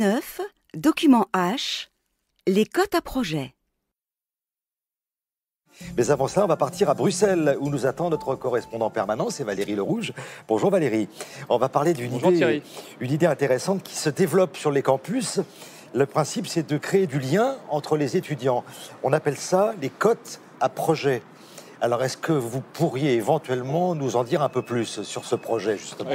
9. Document H. Les cotes à projet. Mais avant ça, on va partir à Bruxelles, où nous attend notre correspondant permanent, c'est Valérie Lerouge. Bonjour Valérie. On va parler d'une idée, une idée intéressante qui se développe sur les campus. Le principe, c'est de créer du lien entre les étudiants. On appelle ça les cotes à projet. Alors, est-ce que vous pourriez éventuellement nous en dire un peu plus sur ce projet, justement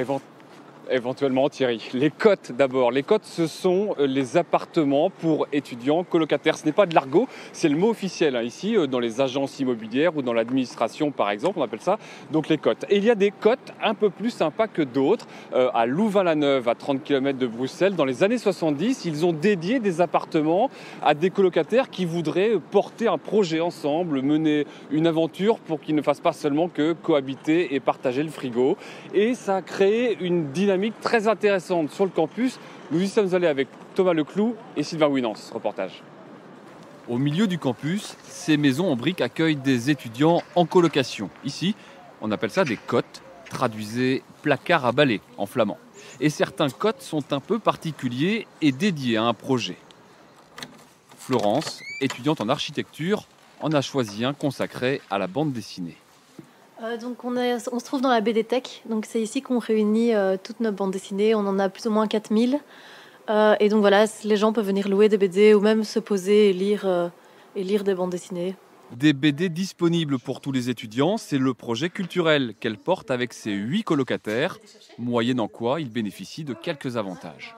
éventuellement Thierry. Les cotes d'abord. Les cotes, ce sont euh, les appartements pour étudiants colocataires. Ce n'est pas de l'argot, c'est le mot officiel. Hein, ici, euh, dans les agences immobilières ou dans l'administration, par exemple, on appelle ça donc les cotes. Et il y a des cotes un peu plus sympas que d'autres. Euh, à Louvain-la-Neuve, à 30 km de Bruxelles, dans les années 70, ils ont dédié des appartements à des colocataires qui voudraient porter un projet ensemble, mener une aventure pour qu'ils ne fassent pas seulement que cohabiter et partager le frigo. Et ça a créé une dynamique très intéressante sur le campus. Nous y sommes allés avec Thomas Leclou et Sylvain Winans, Reportage. Au milieu du campus, ces maisons en briques accueillent des étudiants en colocation. Ici, on appelle ça des cotes, traduisez placard à balai en flamand. Et certains cotes sont un peu particuliers et dédiés à un projet. Florence, étudiante en architecture, en a choisi un consacré à la bande dessinée. Euh, donc on, se trouve dans la BD Tech, donc c'est ici qu'on réunit euh, toutes nos bandes dessinées, on en a plus ou moins 4000. Euh, et donc voilà, les gens peuvent venir louer des BD ou même se poser et lire, et lire des bandes dessinées. Des BD disponibles pour tous les étudiants, c'est le projet culturel qu'elle porte avec ses huit colocataires, moyennant quoi ils bénéficient de quelques avantages.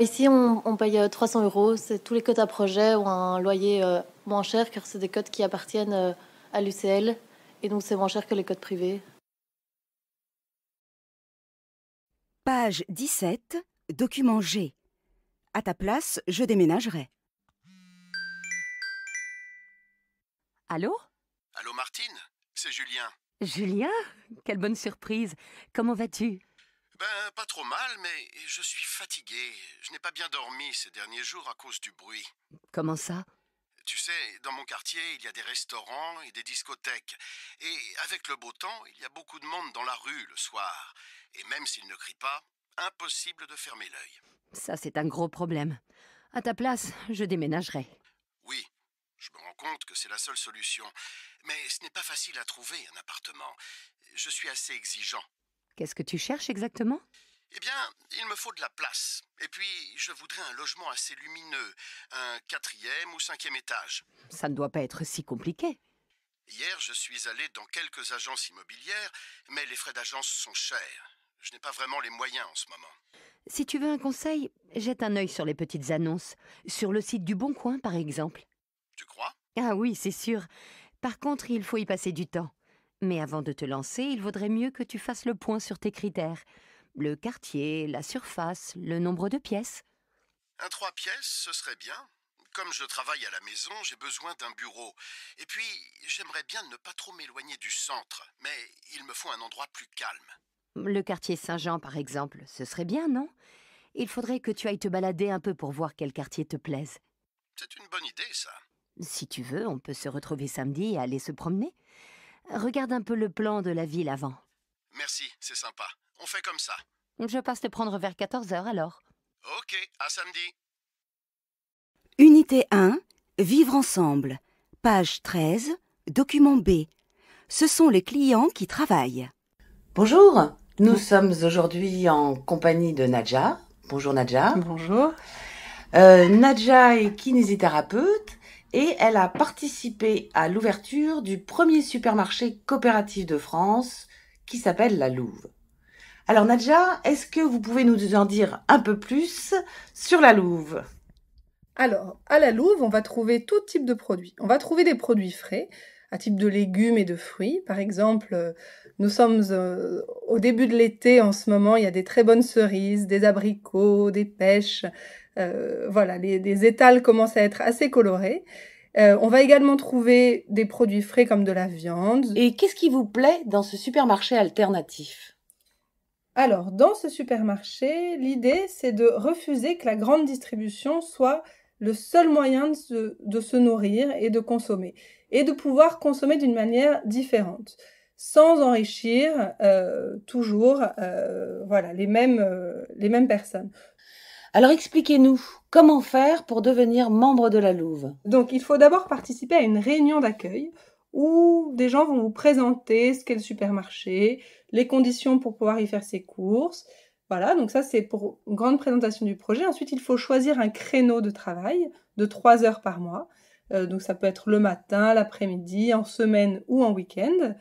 Ici, on, on paye 300 euros, c'est tous les cotes à projet ou un loyer moins cher car c'est des cotes qui appartiennent à l'UCL et donc c'est moins cher que les codes privés Page 17, document G. À ta place, je déménagerai. Allô Allô Martine, c'est Julien. Julien Quelle bonne surprise. Comment vas-tu Ben, pas trop mal, mais je suis fatigué. Je n'ai pas bien dormi ces derniers jours à cause du bruit. Comment ça tu sais, dans mon quartier, il y a des restaurants et des discothèques. Et avec le beau temps, il y a beaucoup de monde dans la rue le soir. Et même s'il ne crie pas, impossible de fermer l'œil. Ça, c'est un gros problème. À ta place, je déménagerai. Oui, je me rends compte que c'est la seule solution. Mais ce n'est pas facile à trouver, un appartement. Je suis assez exigeant. Qu'est-ce que tu cherches exactement eh bien, il me faut de la place. Et puis, je voudrais un logement assez lumineux, un quatrième ou cinquième étage. Ça ne doit pas être si compliqué. Hier, je suis allé dans quelques agences immobilières, mais les frais d'agence sont chers. Je n'ai pas vraiment les moyens en ce moment. Si tu veux un conseil, jette un œil sur les petites annonces, sur le site du Bon Coin par exemple. Tu crois Ah oui, c'est sûr. Par contre, il faut y passer du temps. Mais avant de te lancer, il vaudrait mieux que tu fasses le point sur tes critères. Le quartier, la surface, le nombre de pièces. Un trois pièces, ce serait bien. Comme je travaille à la maison, j'ai besoin d'un bureau. Et puis, j'aimerais bien ne pas trop m'éloigner du centre, mais il me faut un endroit plus calme. Le quartier Saint-Jean, par exemple, ce serait bien, non Il faudrait que tu ailles te balader un peu pour voir quel quartier te plaise. C'est une bonne idée, ça. Si tu veux, on peut se retrouver samedi et aller se promener. Regarde un peu le plan de la ville avant. Merci, c'est sympa. On fait comme ça. Je passe te prendre vers 14h alors. Ok, à samedi. Unité 1, Vivre ensemble. Page 13, document B. Ce sont les clients qui travaillent. Bonjour, nous sommes aujourd'hui en compagnie de Nadja. Bonjour Nadja. Bonjour. Euh, Nadja est kinésithérapeute et elle a participé à l'ouverture du premier supermarché coopératif de France qui s'appelle La Louve. Alors Nadja, est-ce que vous pouvez nous en dire un peu plus sur la Louve Alors, à la Louve, on va trouver tout type de produits. On va trouver des produits frais, à type de légumes et de fruits. Par exemple, euh, nous sommes euh, au début de l'été en ce moment, il y a des très bonnes cerises, des abricots, des pêches. Euh, voilà, les, les, étals commencent à être assez colorés. on va également trouver des produits frais comme de la viande. Et qu'est-ce qui vous plaît dans ce supermarché alternatif alors, dans ce supermarché, l'idée, c'est de refuser que la grande distribution soit le seul moyen de se, nourrir et de consommer, et de pouvoir consommer d'une manière différente, sans enrichir euh, toujours euh, voilà, les, mêmes, euh, les mêmes personnes. Alors expliquez-nous, comment faire pour devenir membre de la Louve Donc il faut d'abord participer à une réunion d'accueil où des gens vont vous présenter ce qu'est le supermarché, les conditions pour pouvoir y faire ses courses. Voilà, donc ça c'est pour une grande présentation du projet. Ensuite, il faut choisir un créneau de travail de trois heures par mois. Euh, donc ça peut être le matin, l'après-midi, en semaine ou en week-end.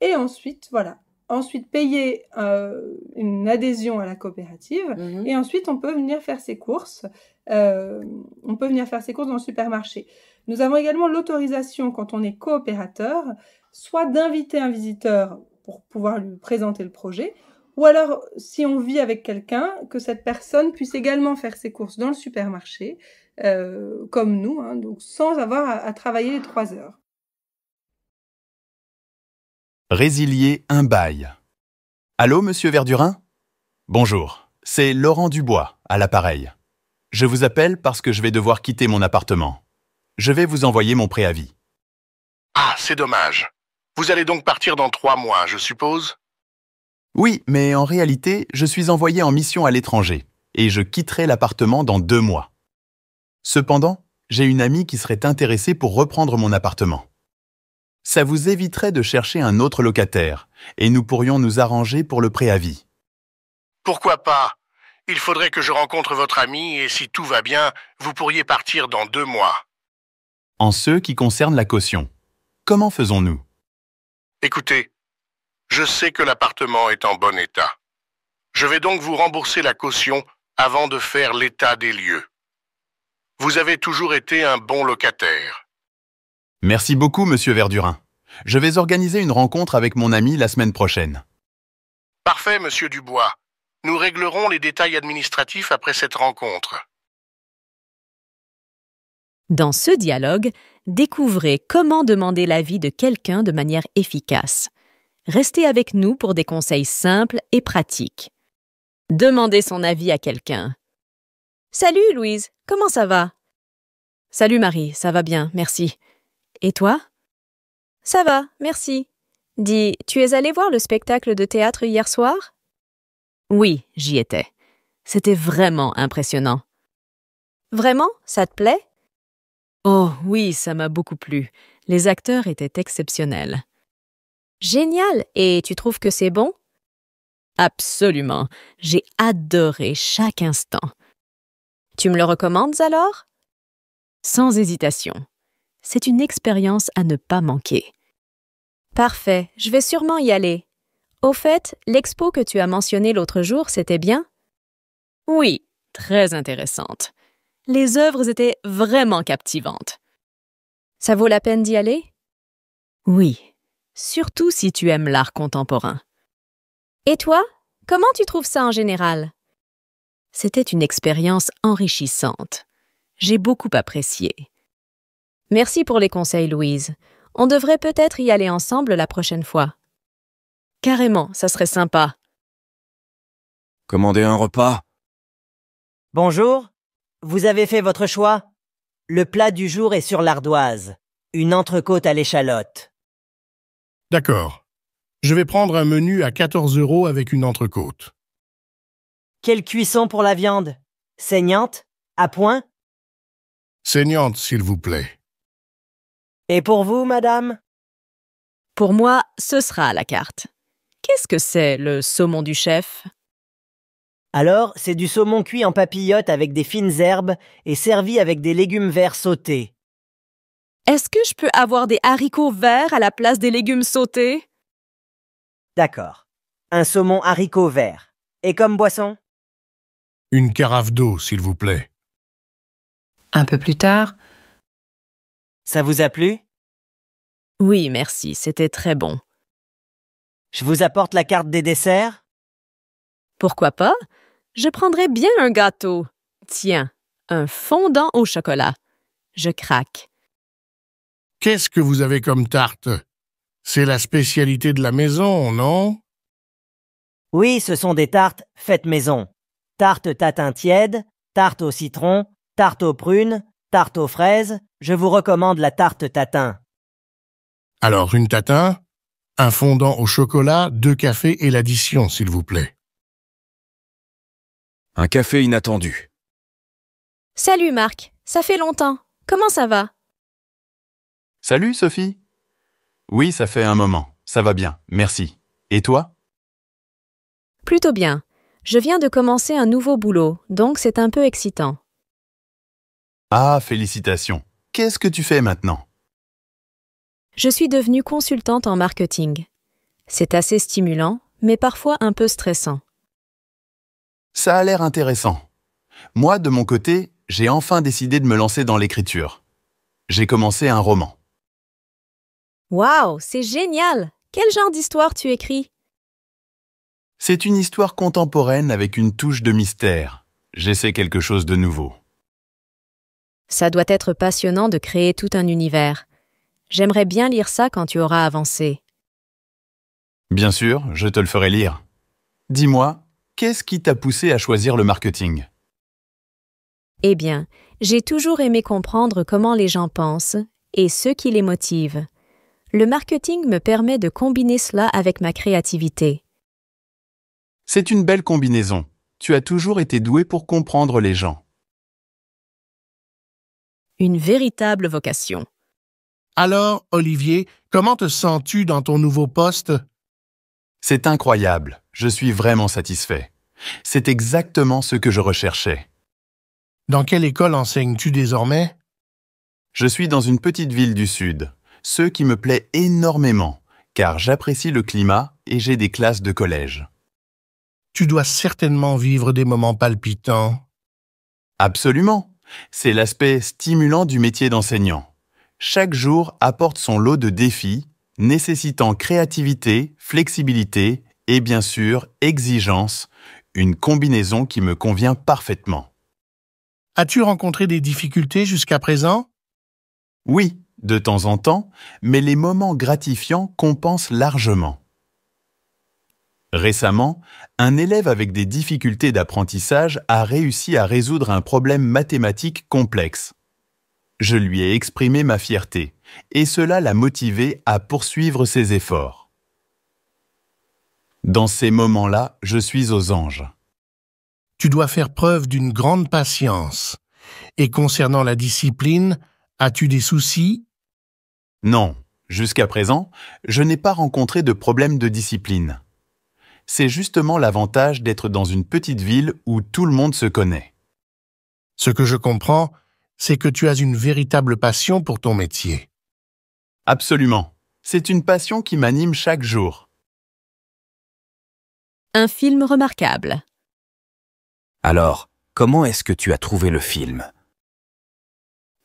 Et ensuite, voilà. Ensuite, payer euh, une adhésion à la coopérative. Mhm. Et ensuite, on peut venir faire ses courses. Euh, on peut venir faire ses courses dans le supermarché. Nous avons également l'autorisation, quand on est coopérateur, soit d'inviter un visiteur pour pouvoir lui présenter le projet. Ou alors, si on vit avec quelqu'un, que cette personne puisse également faire ses courses dans le supermarché, euh, comme nous, hein, donc sans avoir à, travailler les trois heures. Résilier un bail. Allô, monsieur Verdurin Bonjour, c'est Laurent Dubois, à l'appareil. Je vous appelle parce que je vais devoir quitter mon appartement. Je vais vous envoyer mon préavis. Ah, c'est dommage. Vous allez donc partir dans trois mois, je suppose Oui, mais en réalité, je suis envoyé en mission à l'étranger, et je quitterai l'appartement dans deux mois. Cependant, j'ai une amie qui serait intéressée pour reprendre mon appartement. Ça vous éviterait de chercher un autre locataire, et nous pourrions nous arranger pour le préavis. Pourquoi pas Il faudrait que je rencontre votre ami, et si tout va bien, vous pourriez partir dans deux mois. En ce qui concerne la caution, comment faisons-nous Écoutez, je sais que l'appartement est en bon état. Je vais donc vous rembourser la caution avant de faire l'état des lieux. Vous avez toujours été un bon locataire. Merci beaucoup, Monsieur Verdurin. Je vais organiser une rencontre avec mon ami la semaine prochaine. Parfait, Monsieur Dubois. Nous réglerons les détails administratifs après cette rencontre. Dans ce dialogue, découvrez comment demander l'avis de quelqu'un de manière efficace. Restez avec nous pour des conseils simples et pratiques. Demandez son avis à quelqu'un. Salut Louise, comment ça va Salut Marie, ça va bien, merci. Et toi Ça va, merci. Dis, tu es allée voir le spectacle de théâtre hier soir Oui, j'y étais. C'était vraiment impressionnant. Vraiment Ça te plaît Oh oui, ça m'a beaucoup plu. Les acteurs étaient exceptionnels. Génial Et tu trouves que c'est bon Absolument. J'ai adoré chaque instant. Tu me le recommandes alors Sans hésitation. C'est une expérience à ne pas manquer. Parfait, je vais sûrement y aller. Au fait, l'expo que tu as mentionnée l'autre jour, c'était bien Oui, très intéressante les œuvres étaient vraiment captivantes. Ça vaut la peine d'y aller Oui, surtout si tu aimes l'art contemporain. Et toi, comment tu trouves ça en général C'était une expérience enrichissante. J'ai beaucoup apprécié. Merci pour les conseils, Louise. On devrait peut-être y aller ensemble la prochaine fois. Carrément, ça serait sympa. Commander un repas. Bonjour, vous avez fait votre choix Le plat du jour est sur l'ardoise, une entrecôte à l'échalote. D'accord. Je vais prendre un menu à 14 euros avec une entrecôte. Quelle cuisson pour la viande Saignante À point Saignante, s'il vous plaît. Et pour vous, madame Pour moi, ce sera la carte. Qu'est-ce que c'est le saumon du chef alors, c'est du saumon cuit en papillote avec des fines herbes et servi avec des légumes verts sautés. Est-ce que je peux avoir des haricots verts à la place des légumes sautés? D'accord. Un saumon haricot vert. Et comme boisson? Une carafe d'eau, s'il vous plaît. Un peu plus tard. Ça vous a plu? Oui, merci, c'était très bon. Je vous apporte la carte des desserts? Pourquoi pas? Je prendrais bien un gâteau. Tiens, un fondant au chocolat. Je craque. Qu'est-ce que vous avez comme tarte? C'est la spécialité de la maison, non? Oui, ce sont des tartes faites maison. Tarte tatin tiède, tarte au citron, tarte aux prunes, tarte aux fraises. Je vous recommande la tarte tatin. Alors, une tatin, un fondant au chocolat, deux cafés et l'addition, s'il vous plaît. Un café inattendu. Salut Marc, ça fait longtemps. Comment ça va Salut Sophie. Oui, ça fait un moment. Ça va bien, merci. Et toi Plutôt bien. Je viens de commencer un nouveau boulot, donc c'est un peu excitant. Ah, félicitations. Qu'est-ce que tu fais maintenant Je suis devenue consultante en marketing. C'est assez stimulant, mais parfois un peu stressant. Ça a l'air intéressant. Moi, de mon côté, j'ai enfin décidé de me lancer dans l'écriture. J'ai commencé un roman. Waouh, c'est génial Quel genre d'histoire tu écris C'est une histoire contemporaine avec une touche de mystère. J'essaie quelque chose de nouveau. Ça doit être passionnant de créer tout un univers. J'aimerais bien lire ça quand tu auras avancé. Bien sûr, je te le ferai lire. Dis-moi, qu'est-ce qui t'a poussé à choisir le marketing Eh bien, j'ai toujours aimé comprendre comment les gens pensent et ce qui les motive. Le marketing me permet de combiner cela avec ma créativité. C'est une belle combinaison. Tu as toujours été doué pour comprendre les gens. Une véritable vocation. Alors, Olivier, comment te sens-tu dans ton nouveau poste c'est incroyable, je suis vraiment satisfait. C'est exactement ce que je recherchais. Dans quelle école enseignes-tu désormais Je suis dans une petite ville du Sud, ce qui me plaît énormément, car j'apprécie le climat et j'ai des classes de collège. Tu dois certainement vivre des moments palpitants. Absolument. C'est l'aspect stimulant du métier d'enseignant. Chaque jour apporte son lot de défis nécessitant créativité, flexibilité et bien sûr exigence, une combinaison qui me convient parfaitement. As-tu rencontré des difficultés jusqu'à présent Oui, de temps en temps, mais les moments gratifiants compensent largement. Récemment, un élève avec des difficultés d'apprentissage a réussi à résoudre un problème mathématique complexe. Je lui ai exprimé ma fierté et cela l'a motivé à poursuivre ses efforts. Dans ces moments-là, je suis aux anges. Tu dois faire preuve d'une grande patience. Et concernant la discipline, as-tu des soucis Non, jusqu'à présent, je n'ai pas rencontré de problème de discipline. C'est justement l'avantage d'être dans une petite ville où tout le monde se connaît. Ce que je comprends, c'est que tu as une véritable passion pour ton métier. Absolument. C'est une passion qui m'anime chaque jour. Un film remarquable. Alors, comment est-ce que tu as trouvé le film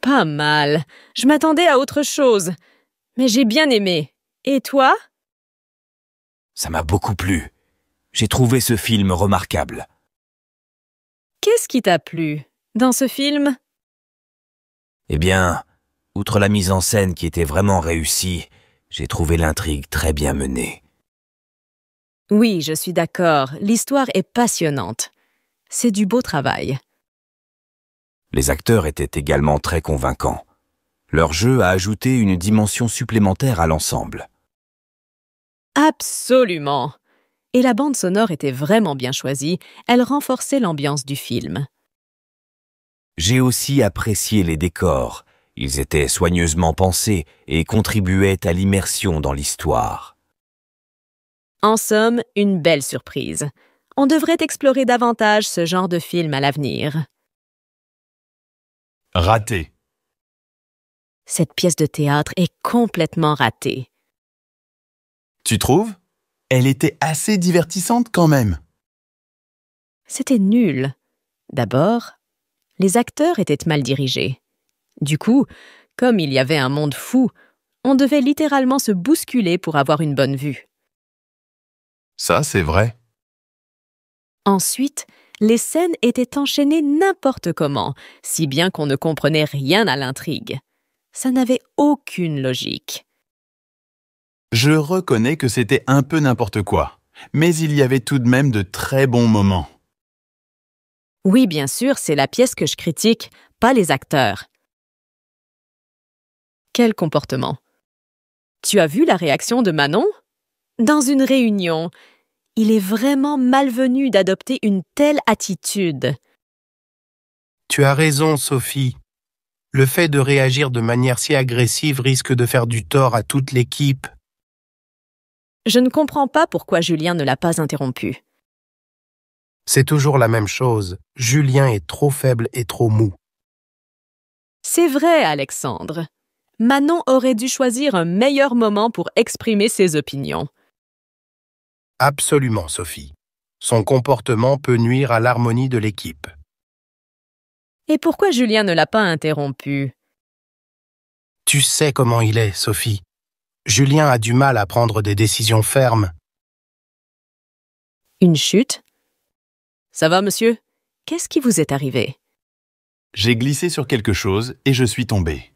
Pas mal. Je m'attendais à autre chose. Mais j'ai bien aimé. Et toi Ça m'a beaucoup plu. J'ai trouvé ce film remarquable. Qu'est-ce qui t'a plu dans ce film Eh bien, Outre la mise en scène qui était vraiment réussie, j'ai trouvé l'intrigue très bien menée. Oui, je suis d'accord, l'histoire est passionnante. C'est du beau travail. Les acteurs étaient également très convaincants. Leur jeu a ajouté une dimension supplémentaire à l'ensemble. Absolument. Et la bande sonore était vraiment bien choisie, elle renforçait l'ambiance du film. J'ai aussi apprécié les décors, ils étaient soigneusement pensés et contribuaient à l'immersion dans l'histoire. En somme, une belle surprise. On devrait explorer davantage ce genre de film à l'avenir. Raté. Cette pièce de théâtre est complètement ratée. Tu trouves Elle était assez divertissante quand même. C'était nul. D'abord, les acteurs étaient mal dirigés. Du coup, comme il y avait un monde fou, on devait littéralement se bousculer pour avoir une bonne vue. Ça, c'est vrai. Ensuite, les scènes étaient enchaînées n'importe comment, si bien qu'on ne comprenait rien à l'intrigue. Ça n'avait aucune logique. Je reconnais que c'était un peu n'importe quoi, mais il y avait tout de même de très bons moments. Oui, bien sûr, c'est la pièce que je critique, pas les acteurs. Quel comportement Tu as vu la réaction de Manon Dans une réunion, il est vraiment malvenu d'adopter une telle attitude. Tu as raison, Sophie. Le fait de réagir de manière si agressive risque de faire du tort à toute l'équipe. Je ne comprends pas pourquoi Julien ne l'a pas interrompu. C'est toujours la même chose. Julien est trop faible et trop mou. C'est vrai, Alexandre. Manon aurait dû choisir un meilleur moment pour exprimer ses opinions. Absolument, Sophie. Son comportement peut nuire à l'harmonie de l'équipe. Et pourquoi Julien ne l'a pas interrompu Tu sais comment il est, Sophie. Julien a du mal à prendre des décisions fermes. Une chute Ça va, monsieur Qu'est-ce qui vous est arrivé J'ai glissé sur quelque chose et je suis tombé.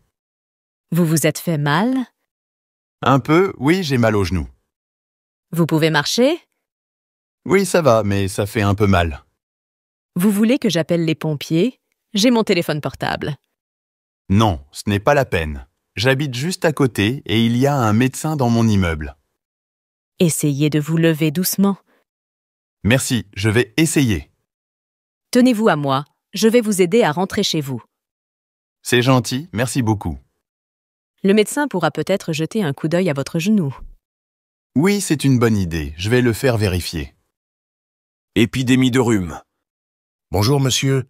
Vous vous êtes fait mal Un peu, oui, j'ai mal au genou. Vous pouvez marcher Oui, ça va, mais ça fait un peu mal. Vous voulez que j'appelle les pompiers J'ai mon téléphone portable. Non, ce n'est pas la peine. J'habite juste à côté et il y a un médecin dans mon immeuble. Essayez de vous lever doucement. Merci, je vais essayer. Tenez-vous à moi, je vais vous aider à rentrer chez vous. C'est gentil, merci beaucoup. Le médecin pourra peut-être jeter un coup d'œil à votre genou. Oui, c'est une bonne idée. Je vais le faire vérifier. Épidémie de rhume. Bonjour, monsieur.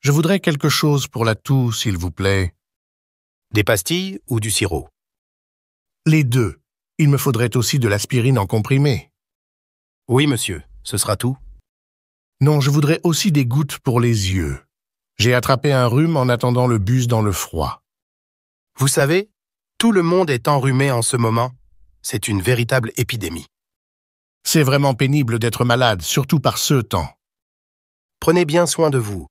Je voudrais quelque chose pour la toux, s'il vous plaît. Des pastilles ou du sirop Les deux. Il me faudrait aussi de l'aspirine en comprimé. Oui, monsieur. Ce sera tout Non, je voudrais aussi des gouttes pour les yeux. J'ai attrapé un rhume en attendant le bus dans le froid. Vous savez, tout le monde est enrhumé en ce moment. C'est une véritable épidémie. C'est vraiment pénible d'être malade, surtout par ce temps. Prenez bien soin de vous.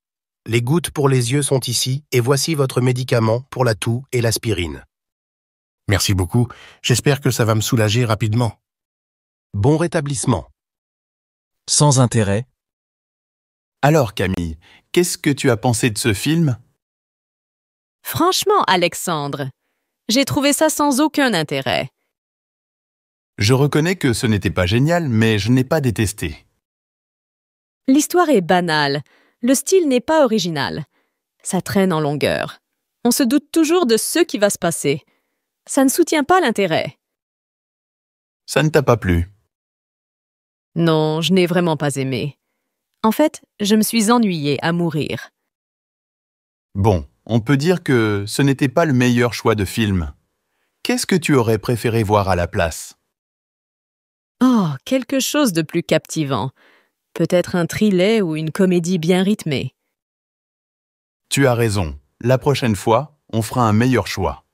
Les gouttes pour les yeux sont ici et voici votre médicament pour la toux et l'aspirine. Merci beaucoup. J'espère que ça va me soulager rapidement. Bon rétablissement. Sans intérêt. Alors Camille, qu'est-ce que tu as pensé de ce film Franchement, Alexandre, j'ai trouvé ça sans aucun intérêt. Je reconnais que ce n'était pas génial, mais je n'ai pas détesté. L'histoire est banale. Le style n'est pas original. Ça traîne en longueur. On se doute toujours de ce qui va se passer. Ça ne soutient pas l'intérêt. Ça ne t'a pas plu Non, je n'ai vraiment pas aimé. En fait, je me suis ennuyée à mourir. Bon, on peut dire que ce n'était pas le meilleur choix de film. Qu'est-ce que tu aurais préféré voir à la place Oh, quelque chose de plus captivant. Peut-être un trilet ou une comédie bien rythmée. Tu as raison. La prochaine fois, on fera un meilleur choix.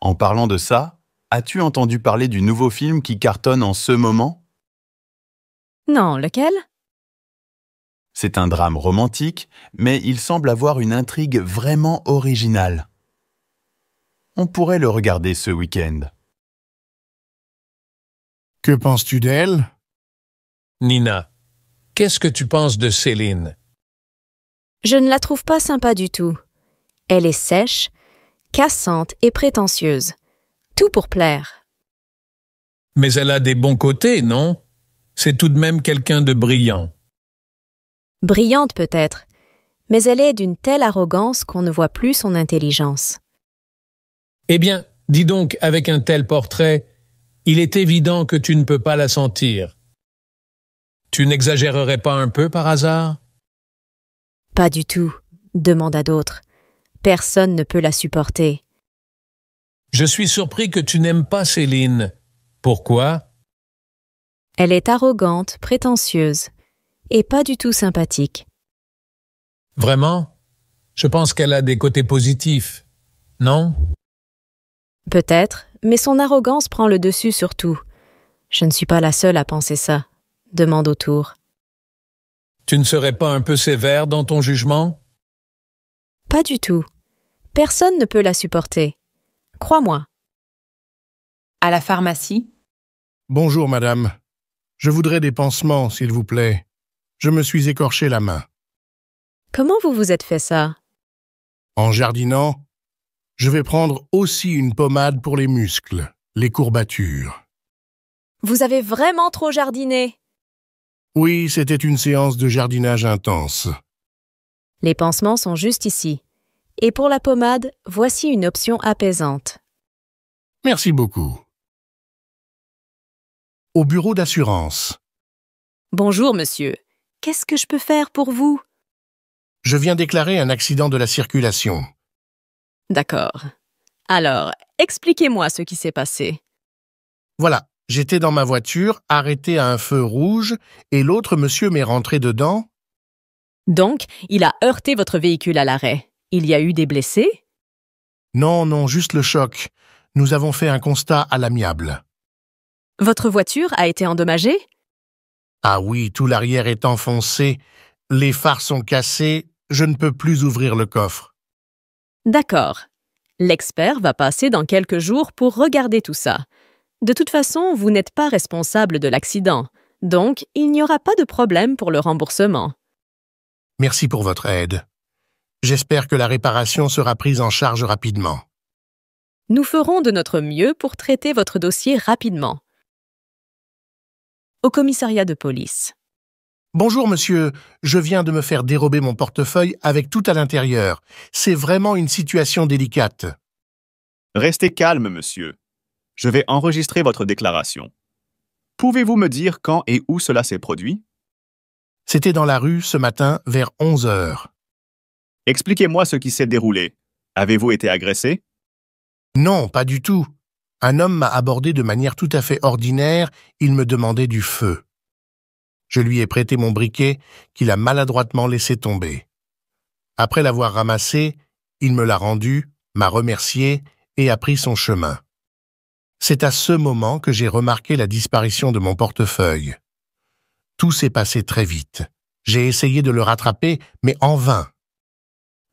En parlant de ça, as-tu entendu parler du nouveau film qui cartonne en ce moment Non, lequel c'est un drame romantique, mais il semble avoir une intrigue vraiment originale. On pourrait le regarder ce week-end. Que penses-tu d'elle Nina, qu'est-ce que tu penses de Céline Je ne la trouve pas sympa du tout. Elle est sèche, cassante et prétentieuse. Tout pour plaire. Mais elle a des bons côtés, non C'est tout de même quelqu'un de brillant. Brillante peut-être, mais elle est d'une telle arrogance qu'on ne voit plus son intelligence. Eh bien, dis donc, avec un tel portrait, il est évident que tu ne peux pas la sentir. Tu n'exagérerais pas un peu par hasard Pas du tout, demanda d'autres. Personne ne peut la supporter. Je suis surpris que tu n'aimes pas Céline. Pourquoi Elle est arrogante, prétentieuse, et pas du tout sympathique. Vraiment Je pense qu'elle a des côtés positifs, non Peut-être, mais son arrogance prend le dessus sur tout. Je ne suis pas la seule à penser ça, demande autour. Tu ne serais pas un peu sévère dans ton jugement Pas du tout. Personne ne peut la supporter. Crois-moi. À la pharmacie Bonjour, madame. Je voudrais des pansements, s'il vous plaît. Je me suis écorché la main. Comment vous vous êtes fait ça En jardinant, je vais prendre aussi une pommade pour les muscles, les courbatures. Vous avez vraiment trop jardiné Oui, c'était une séance de jardinage intense. Les pansements sont juste ici. Et pour la pommade, voici une option apaisante. Merci beaucoup. Au bureau d'assurance. Bonjour, monsieur. Qu'est-ce que je peux faire pour vous Je viens déclarer un accident de la circulation. D'accord. Alors, expliquez-moi ce qui s'est passé. Voilà, j'étais dans ma voiture, arrêté à un feu rouge, et l'autre monsieur m'est rentré dedans. Donc, il a heurté votre véhicule à l'arrêt. Il y a eu des blessés Non, non, juste le choc. Nous avons fait un constat à l'amiable. Votre voiture a été endommagée ah oui, tout l'arrière est enfoncé, les phares sont cassés, je ne peux plus ouvrir le coffre. D'accord. L'expert va passer dans quelques jours pour regarder tout ça. De toute façon, vous n'êtes pas responsable de l'accident, donc il n'y aura pas de problème pour le remboursement. Merci pour votre aide. J'espère que la réparation sera prise en charge rapidement. Nous ferons de notre mieux pour traiter votre dossier rapidement au commissariat de police. Bonjour monsieur, je viens de me faire dérober mon portefeuille avec tout à l'intérieur. C'est vraiment une situation délicate. Restez calme monsieur. Je vais enregistrer votre déclaration. Pouvez-vous me dire quand et où cela s'est produit C'était dans la rue ce matin vers 11 heures. Expliquez-moi ce qui s'est déroulé. Avez-vous été agressé Non, pas du tout un homme m'a abordé de manière tout à fait ordinaire, il me demandait du feu. Je lui ai prêté mon briquet, qu'il a maladroitement laissé tomber. Après l'avoir ramassé, il me l'a rendu, m'a remercié et a pris son chemin. C'est à ce moment que j'ai remarqué la disparition de mon portefeuille. Tout s'est passé très vite. J'ai essayé de le rattraper, mais en vain.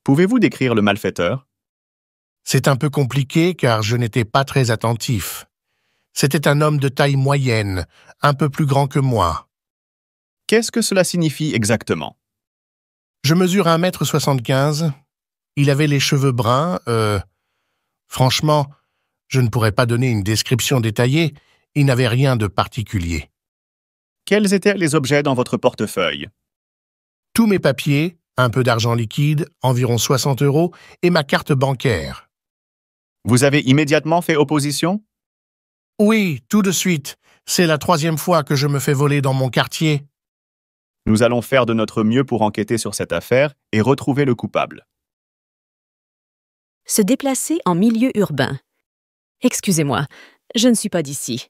Pouvez-vous décrire le malfaiteur c'est un peu compliqué car je n'étais pas très attentif. C'était un homme de taille moyenne, un peu plus grand que moi. Qu'est-ce que cela signifie exactement Je mesure 1m75. Il avait les cheveux bruns. Euh, franchement, je ne pourrais pas donner une description détaillée. Il n'avait rien de particulier. Quels étaient les objets dans votre portefeuille Tous mes papiers, un peu d'argent liquide, environ 60 euros, et ma carte bancaire. Vous avez immédiatement fait opposition Oui, tout de suite. C'est la troisième fois que je me fais voler dans mon quartier. Nous allons faire de notre mieux pour enquêter sur cette affaire et retrouver le coupable. Se déplacer en milieu urbain. Excusez-moi, je ne suis pas d'ici.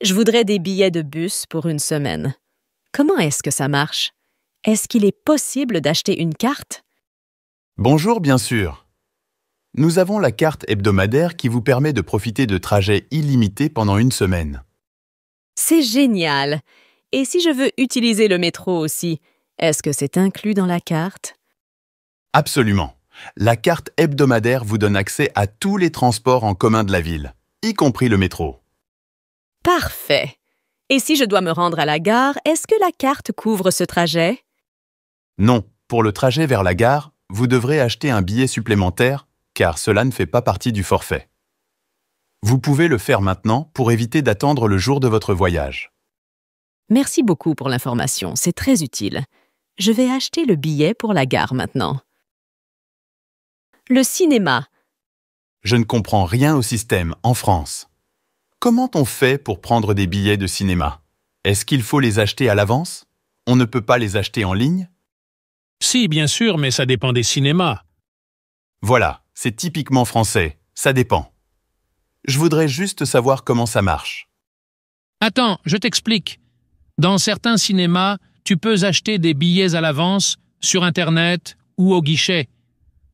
Je voudrais des billets de bus pour une semaine. Comment est-ce que ça marche Est-ce qu'il est possible d'acheter une carte Bonjour, bien sûr nous avons la carte hebdomadaire qui vous permet de profiter de trajets illimités pendant une semaine. C'est génial Et si je veux utiliser le métro aussi, est-ce que c'est inclus dans la carte Absolument. La carte hebdomadaire vous donne accès à tous les transports en commun de la ville, y compris le métro. Parfait Et si je dois me rendre à la gare, est-ce que la carte couvre ce trajet Non. Pour le trajet vers la gare, vous devrez acheter un billet supplémentaire car cela ne fait pas partie du forfait. Vous pouvez le faire maintenant pour éviter d'attendre le jour de votre voyage. Merci beaucoup pour l'information, c'est très utile. Je vais acheter le billet pour la gare maintenant. Le cinéma. Je ne comprends rien au système en France. Comment on fait pour prendre des billets de cinéma Est-ce qu'il faut les acheter à l'avance On ne peut pas les acheter en ligne Si, bien sûr, mais ça dépend des cinémas. Voilà, c'est typiquement français. Ça dépend. Je voudrais juste savoir comment ça marche. Attends, je t'explique. Dans certains cinémas, tu peux acheter des billets à l'avance, sur Internet ou au guichet.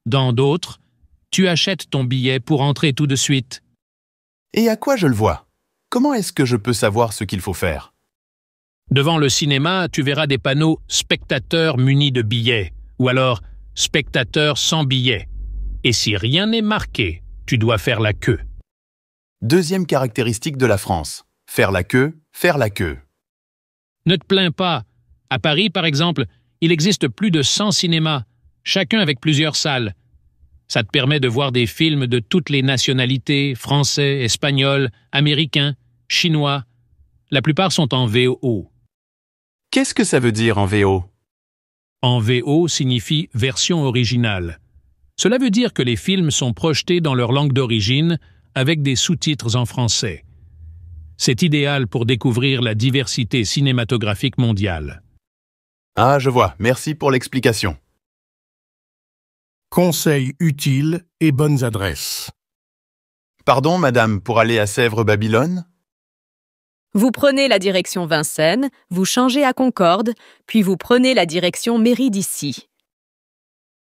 Dans d'autres, tu achètes ton billet pour entrer tout de suite. Et à quoi je le vois Comment est-ce que je peux savoir ce qu'il faut faire Devant le cinéma, tu verras des panneaux « spectateurs munis de billets » ou alors « spectateurs sans billets » et si rien n'est marqué, tu dois faire la queue. Deuxième caractéristique de la France. Faire la queue, faire la queue. Ne te plains pas. À Paris, par exemple, il existe plus de 100 cinémas, chacun avec plusieurs salles. Ça te permet de voir des films de toutes les nationalités, français, espagnols, américains, chinois. La plupart sont en VO. Qu'est-ce que ça veut dire en VO En VO signifie version originale. Cela veut dire que les films sont projetés dans leur langue d'origine avec des sous-titres en français. C'est idéal pour découvrir la diversité cinématographique mondiale. Ah, je vois, merci pour l'explication. Conseils utiles et bonnes adresses. Pardon, madame, pour aller à Sèvres-Babylone Vous prenez la direction Vincennes, vous changez à Concorde, puis vous prenez la direction Méridici.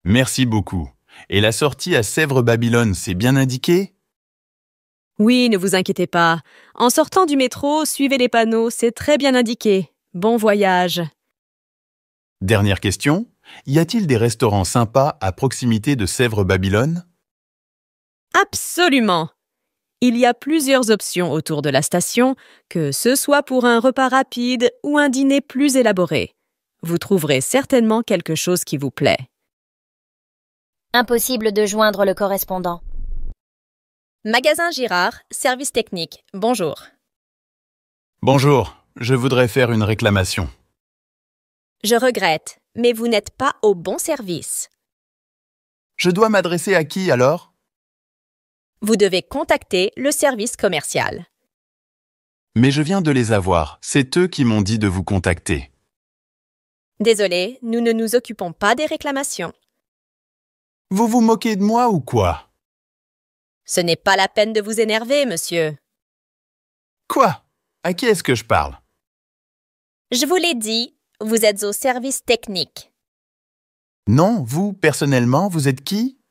Merci beaucoup. Et la sortie à Sèvres-Babylone, c'est bien indiqué Oui, ne vous inquiétez pas. En sortant du métro, suivez les panneaux, c'est très bien indiqué. Bon voyage. Dernière question. Y a-t-il des restaurants sympas à proximité de Sèvres-Babylone Absolument. Il y a plusieurs options autour de la station, que ce soit pour un repas rapide ou un dîner plus élaboré. Vous trouverez certainement quelque chose qui vous plaît. Impossible de joindre le correspondant. Magasin Girard, service technique, bonjour. Bonjour, je voudrais faire une réclamation. Je regrette, mais vous n'êtes pas au bon service. Je dois m'adresser à qui alors Vous devez contacter le service commercial. Mais je viens de les avoir, c'est eux qui m'ont dit de vous contacter. Désolé, nous ne nous occupons pas des réclamations. Vous vous moquez de moi ou quoi Ce n'est pas la peine de vous énerver, monsieur. Quoi À qui est-ce que je parle Je vous l'ai dit, vous êtes au service technique. Non, vous, personnellement, vous êtes qui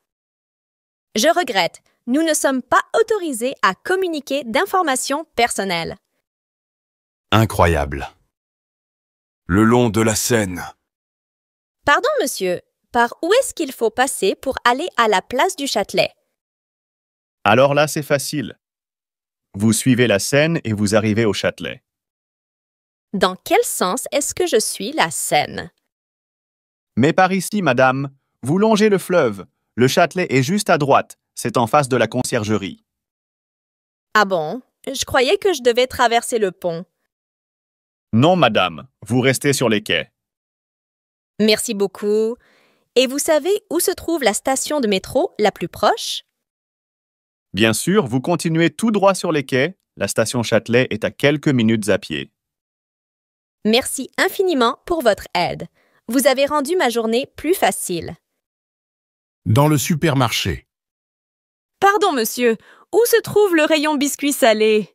Je regrette, nous ne sommes pas autorisés à communiquer d'informations personnelles. Incroyable. Le long de la Seine. Pardon, monsieur, par où est-ce qu'il faut passer pour aller à la place du Châtelet Alors là, c'est facile. Vous suivez la Seine et vous arrivez au Châtelet. Dans quel sens est-ce que je suis la Seine Mais par ici, madame. Vous longez le fleuve. Le Châtelet est juste à droite. C'est en face de la conciergerie. Ah bon Je croyais que je devais traverser le pont. Non, madame. Vous restez sur les quais. Merci beaucoup. Et vous savez où se trouve la station de métro la plus proche Bien sûr, vous continuez tout droit sur les quais. La station Châtelet est à quelques minutes à pied. Merci infiniment pour votre aide. Vous avez rendu ma journée plus facile. Dans le supermarché. Pardon, monsieur, où se trouve le rayon biscuit salé?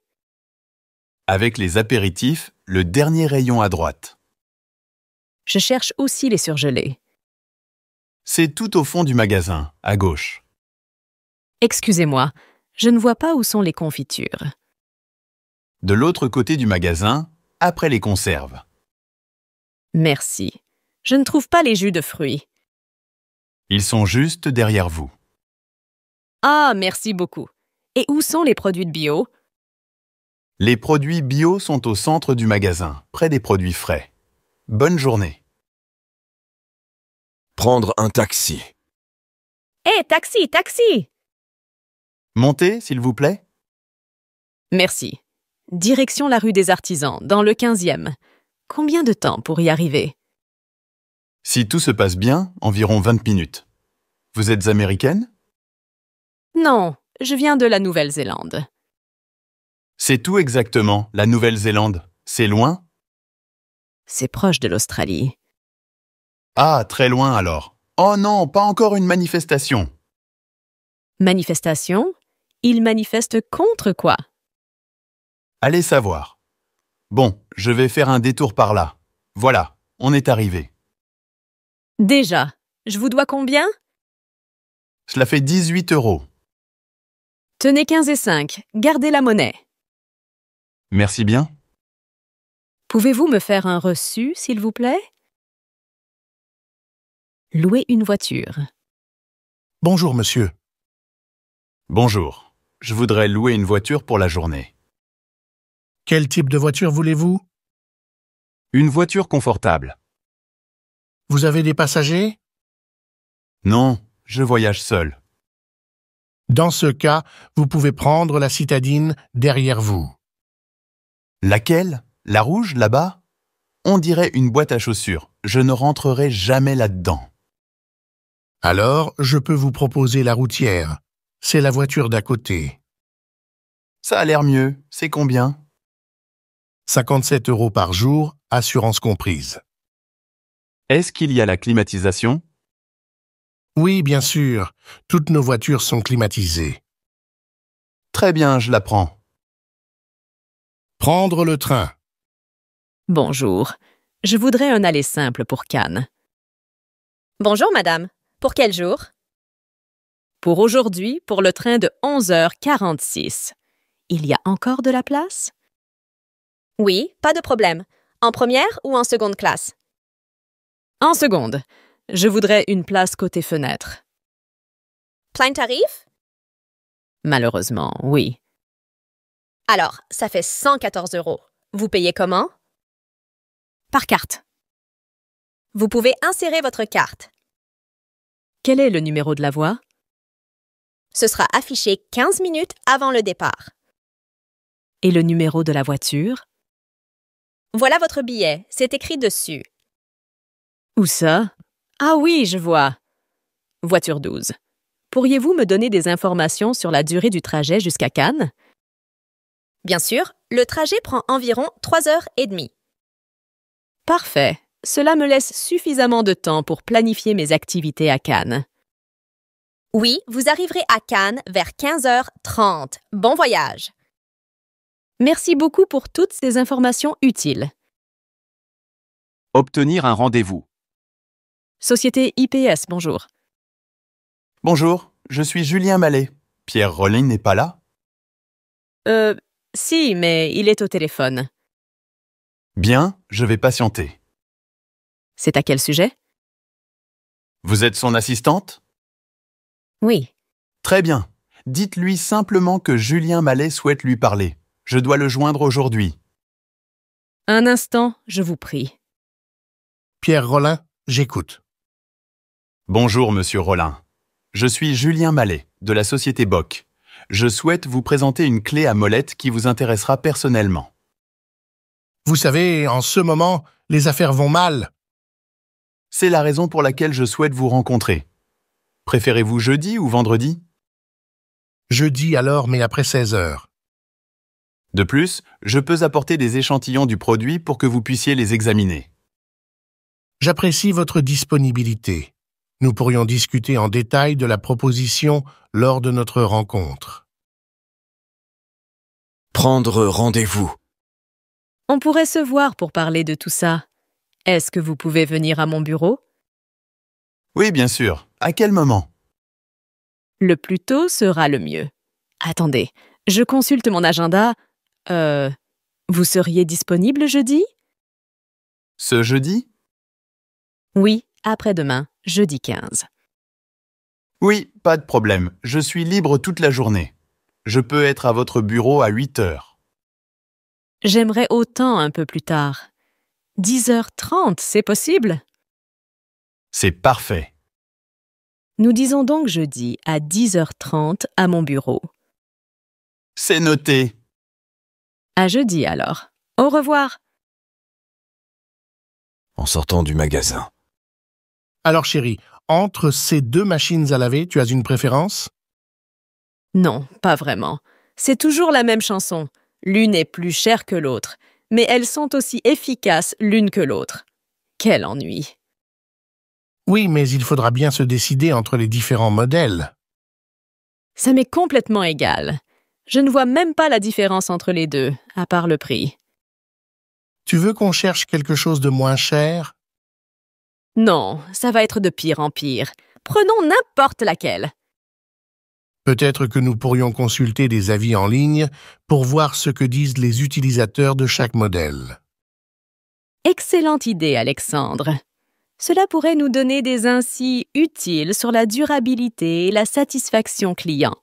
Avec les apéritifs, le dernier rayon à droite. Je cherche aussi les surgelés. C'est tout au fond du magasin, à gauche. Excusez-moi, je ne vois pas où sont les confitures. De l'autre côté du magasin, après les conserves. Merci. Je ne trouve pas les jus de fruits. Ils sont juste derrière vous. Ah, merci beaucoup. Et où sont les produits de bio Les produits bio sont au centre du magasin, près des produits frais. Bonne journée prendre un taxi. Hé, eh, taxi, taxi Montez, s'il vous plaît. Merci. Direction la rue des Artisans, dans le 15e. Combien de temps pour y arriver Si tout se passe bien, environ 20 minutes. Vous êtes américaine Non, je viens de la Nouvelle-Zélande. C'est tout exactement, la Nouvelle-Zélande C'est loin C'est proche de l'Australie. Ah, très loin alors. Oh non, pas encore une manifestation. Manifestation Il manifeste contre quoi Allez savoir. Bon, je vais faire un détour par là. Voilà, on est arrivé. Déjà, je vous dois combien Cela fait 18 euros. Tenez 15 et 5, gardez la monnaie. Merci bien. Pouvez-vous me faire un reçu, s'il vous plaît Louer une voiture. Bonjour, monsieur. Bonjour. Je voudrais louer une voiture pour la journée. Quel type de voiture voulez-vous Une voiture confortable. Vous avez des passagers Non, je voyage seul. Dans ce cas, vous pouvez prendre la citadine derrière vous. Laquelle La rouge, là-bas On dirait une boîte à chaussures. Je ne rentrerai jamais là-dedans. Alors, je peux vous proposer la routière. C'est la voiture d'à côté. Ça a l'air mieux. C'est combien 57 euros par jour, assurance comprise. Est-ce qu'il y a la climatisation Oui, bien sûr. Toutes nos voitures sont climatisées. Très bien, je la prends. Prendre le train. Bonjour. Je voudrais un aller simple pour Cannes. Bonjour, madame. Pour quel jour? Pour aujourd'hui, pour le train de 11h46. Il y a encore de la place? Oui, pas de problème. En première ou en seconde classe? En seconde. Je voudrais une place côté fenêtre. Plein tarif? Malheureusement, oui. Alors, ça fait 114 euros. Vous payez comment? Par carte. Vous pouvez insérer votre carte. Quel est le numéro de la voie Ce sera affiché 15 minutes avant le départ. Et le numéro de la voiture Voilà votre billet, c'est écrit dessus. Où ça Ah oui, je vois. Voiture 12. Pourriez-vous me donner des informations sur la durée du trajet jusqu'à Cannes Bien sûr, le trajet prend environ 3 heures et demie. Parfait. Cela me laisse suffisamment de temps pour planifier mes activités à Cannes. Oui, vous arriverez à Cannes vers 15h30. Bon voyage. Merci beaucoup pour toutes ces informations utiles. Obtenir un rendez-vous. Société IPS, bonjour. Bonjour, je suis Julien Mallet. Pierre Rollin n'est pas là Euh, si, mais il est au téléphone. Bien, je vais patienter. C'est à quel sujet Vous êtes son assistante Oui. Très bien. Dites-lui simplement que Julien Mallet souhaite lui parler. Je dois le joindre aujourd'hui. Un instant, je vous prie. Pierre Rollin, j'écoute. Bonjour, monsieur Rollin. Je suis Julien Mallet, de la société BOC. Je souhaite vous présenter une clé à molette qui vous intéressera personnellement. Vous savez, en ce moment, les affaires vont mal. C'est la raison pour laquelle je souhaite vous rencontrer. Préférez-vous jeudi ou vendredi Jeudi alors, mais après 16 heures. De plus, je peux apporter des échantillons du produit pour que vous puissiez les examiner. J'apprécie votre disponibilité. Nous pourrions discuter en détail de la proposition lors de notre rencontre. Prendre rendez-vous. On pourrait se voir pour parler de tout ça. Est-ce que vous pouvez venir à mon bureau Oui, bien sûr. À quel moment Le plus tôt sera le mieux. Attendez, je consulte mon agenda. Euh, vous seriez disponible jeudi Ce jeudi Oui, après-demain, jeudi 15. Oui, pas de problème. Je suis libre toute la journée. Je peux être à votre bureau à 8 heures. J'aimerais autant un peu plus tard, 10h30, c'est possible C'est parfait. Nous disons donc jeudi à 10h30 à mon bureau. C'est noté. À jeudi alors. Au revoir. En sortant du magasin. Alors chérie, entre ces deux machines à laver, tu as une préférence Non, pas vraiment. C'est toujours la même chanson. L'une est plus chère que l'autre mais elles sont aussi efficaces l'une que l'autre. Quel ennui. Oui, mais il faudra bien se décider entre les différents modèles. Ça m'est complètement égal. Je ne vois même pas la différence entre les deux, à part le prix. Tu veux qu'on cherche quelque chose de moins cher Non, ça va être de pire en pire. Prenons n'importe laquelle. Peut-être que nous pourrions consulter des avis en ligne pour voir ce que disent les utilisateurs de chaque modèle. Excellente idée, Alexandre. Cela pourrait nous donner des insights utiles sur la durabilité et la satisfaction client.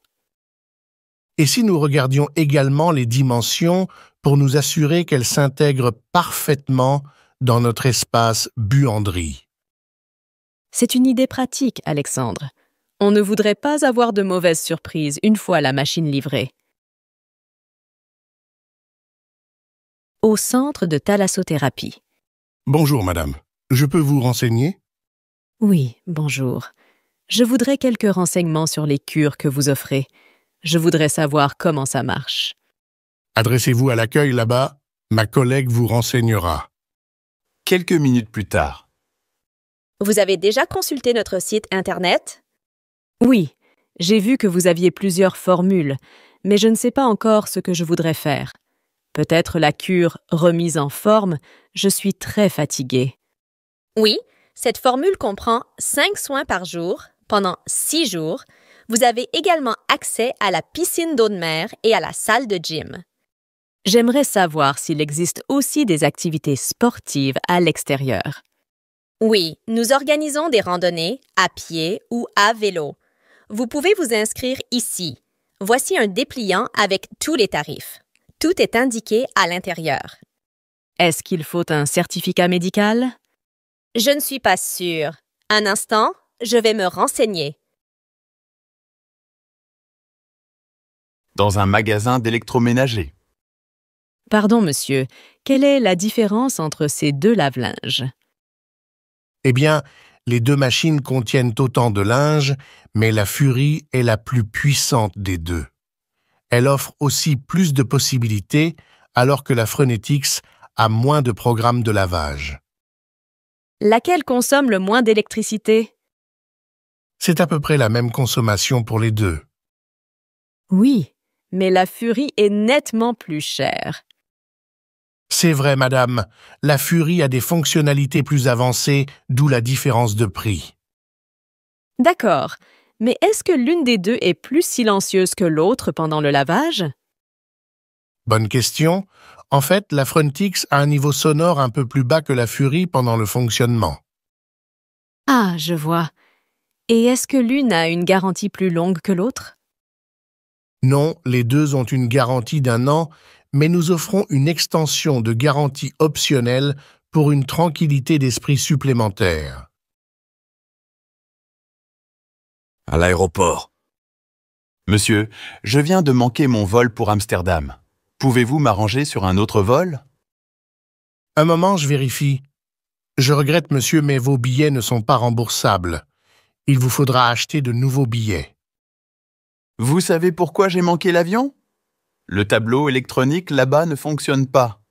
Et si nous regardions également les dimensions pour nous assurer qu'elles s'intègrent parfaitement dans notre espace buanderie C'est une idée pratique, Alexandre. On ne voudrait pas avoir de mauvaises surprises une fois la machine livrée. Au centre de thalassothérapie. Bonjour, madame. Je peux vous renseigner Oui, bonjour. Je voudrais quelques renseignements sur les cures que vous offrez. Je voudrais savoir comment ça marche. Adressez-vous à l'accueil là-bas, ma collègue vous renseignera. Quelques minutes plus tard. Vous avez déjà consulté notre site Internet oui, j'ai vu que vous aviez plusieurs formules, mais je ne sais pas encore ce que je voudrais faire. Peut-être la cure remise en forme, je suis très fatiguée. Oui, cette formule comprend 5 soins par jour pendant six jours. Vous avez également accès à la piscine d'eau de mer et à la salle de gym. J'aimerais savoir s'il existe aussi des activités sportives à l'extérieur. Oui, nous organisons des randonnées à pied ou à vélo. Vous pouvez vous inscrire ici. Voici un dépliant avec tous les tarifs. Tout est indiqué à l'intérieur. Est-ce qu'il faut un certificat médical Je ne suis pas sûre. Un instant, je vais me renseigner. Dans un magasin d'électroménager. Pardon, monsieur, quelle est la différence entre ces deux lave-linges Eh bien, les deux machines contiennent autant de linge, mais la Furie est la plus puissante des deux. Elle offre aussi plus de possibilités, alors que la Frenetics a moins de programmes de lavage. Laquelle consomme le moins d'électricité C'est à peu près la même consommation pour les deux. Oui, mais la Fury est nettement plus chère. C'est vrai, madame, la Furie a des fonctionnalités plus avancées, d'où la différence de prix. D'accord, mais est-ce que l'une des deux est plus silencieuse que l'autre pendant le lavage? Bonne question. En fait, la Frontix a un niveau sonore un peu plus bas que la Fury pendant le fonctionnement. Ah, je vois. Et est-ce que l'une a une garantie plus longue que l'autre Non, les deux ont une garantie d'un an mais nous offrons une extension de garantie optionnelle pour une tranquillité d'esprit supplémentaire. À l'aéroport. Monsieur, je viens de manquer mon vol pour Amsterdam. Pouvez-vous m'arranger sur un autre vol Un moment, je vérifie. Je regrette, monsieur, mais vos billets ne sont pas remboursables. Il vous faudra acheter de nouveaux billets. Vous savez pourquoi j'ai manqué l'avion le tableau électronique là-bas ne fonctionne pas.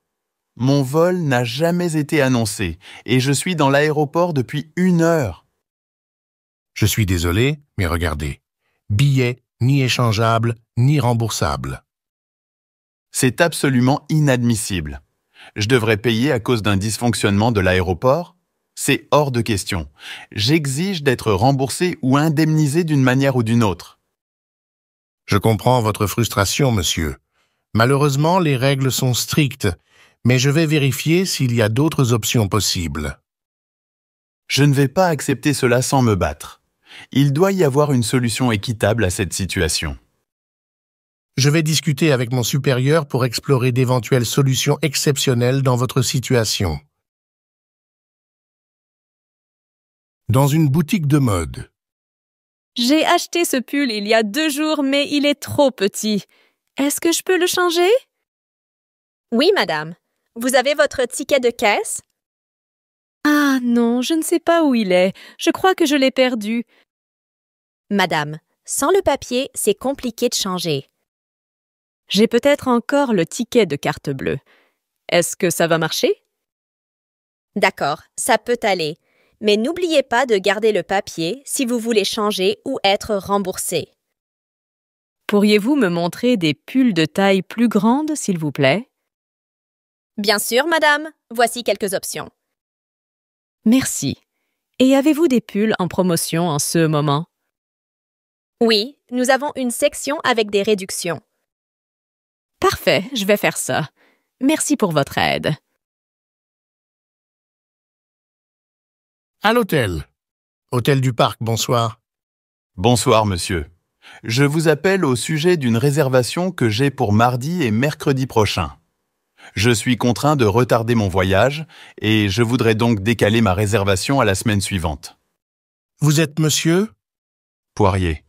Mon vol n'a jamais été annoncé et je suis dans l'aéroport depuis une heure. Je suis désolé, mais regardez. Billet ni échangeable ni remboursable. C'est absolument inadmissible. Je devrais payer à cause d'un dysfonctionnement de l'aéroport C'est hors de question. J'exige d'être remboursé ou indemnisé d'une manière ou d'une autre. Je comprends votre frustration, monsieur. Malheureusement, les règles sont strictes, mais je vais vérifier s'il y a d'autres options possibles. Je ne vais pas accepter cela sans me battre. Il doit y avoir une solution équitable à cette situation. Je vais discuter avec mon supérieur pour explorer d'éventuelles solutions exceptionnelles dans votre situation. Dans une boutique de mode. J'ai acheté ce pull il y a deux jours, mais il est trop petit. Est-ce que je peux le changer? Oui, madame. Vous avez votre ticket de caisse? Ah non, je ne sais pas où il est. Je crois que je l'ai perdu. Madame, sans le papier, c'est compliqué de changer. J'ai peut-être encore le ticket de carte bleue. Est-ce que ça va marcher? D'accord, ça peut aller. Mais n'oubliez pas de garder le papier si vous voulez changer ou être remboursé. Pourriez-vous me montrer des pulls de taille plus grande, s'il vous plaît Bien sûr, madame. Voici quelques options. Merci. Et avez-vous des pulls en promotion en ce moment Oui, nous avons une section avec des réductions. Parfait, je vais faire ça. Merci pour votre aide. À l'hôtel. Hôtel du Parc, bonsoir. Bonsoir, monsieur. Je vous appelle au sujet d'une réservation que j'ai pour mardi et mercredi prochain. Je suis contraint de retarder mon voyage et je voudrais donc décaler ma réservation à la semaine suivante. Vous êtes monsieur Poirier.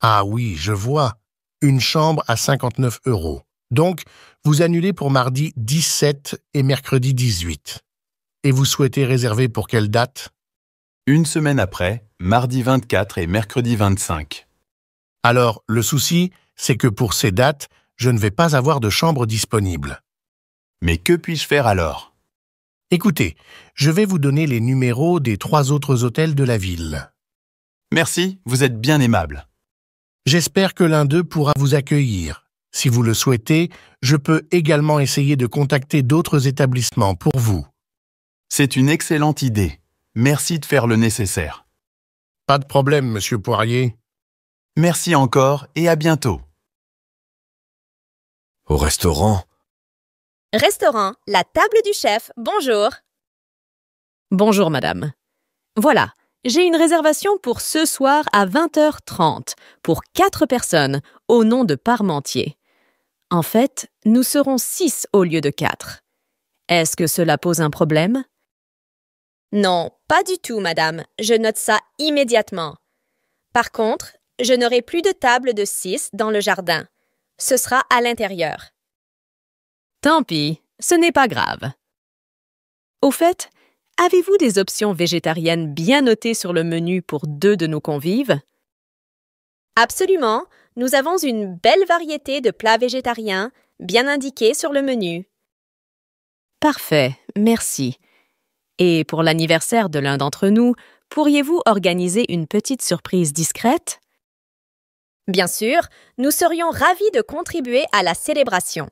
Ah oui, je vois. Une chambre à 59 euros. Donc, vous annulez pour mardi 17 et mercredi 18. Et vous souhaitez réserver pour quelle date Une semaine après, mardi 24 et mercredi 25. Alors, le souci, c'est que pour ces dates, je ne vais pas avoir de chambre disponible. Mais que puis-je faire alors Écoutez, je vais vous donner les numéros des trois autres hôtels de la ville. Merci, vous êtes bien aimable. J'espère que l'un d'eux pourra vous accueillir. Si vous le souhaitez, je peux également essayer de contacter d'autres établissements pour vous. C'est une excellente idée. Merci de faire le nécessaire. Pas de problème, monsieur Poirier. Merci encore et à bientôt. Au restaurant. Restaurant, la table du chef, bonjour. Bonjour madame. Voilà, j'ai une réservation pour ce soir à 20h30 pour quatre personnes au nom de Parmentier. En fait, nous serons six au lieu de quatre. Est-ce que cela pose un problème Non, pas du tout, madame. Je note ça immédiatement. Par contre, je n'aurai plus de table de six dans le jardin. Ce sera à l'intérieur. Tant pis, ce n'est pas grave. Au fait, avez-vous des options végétariennes bien notées sur le menu pour deux de nos convives? Absolument, nous avons une belle variété de plats végétariens bien indiqués sur le menu. Parfait, merci. Et pour l'anniversaire de l'un d'entre nous, pourriez-vous organiser une petite surprise discrète? Bien sûr, nous serions ravis de contribuer à la célébration.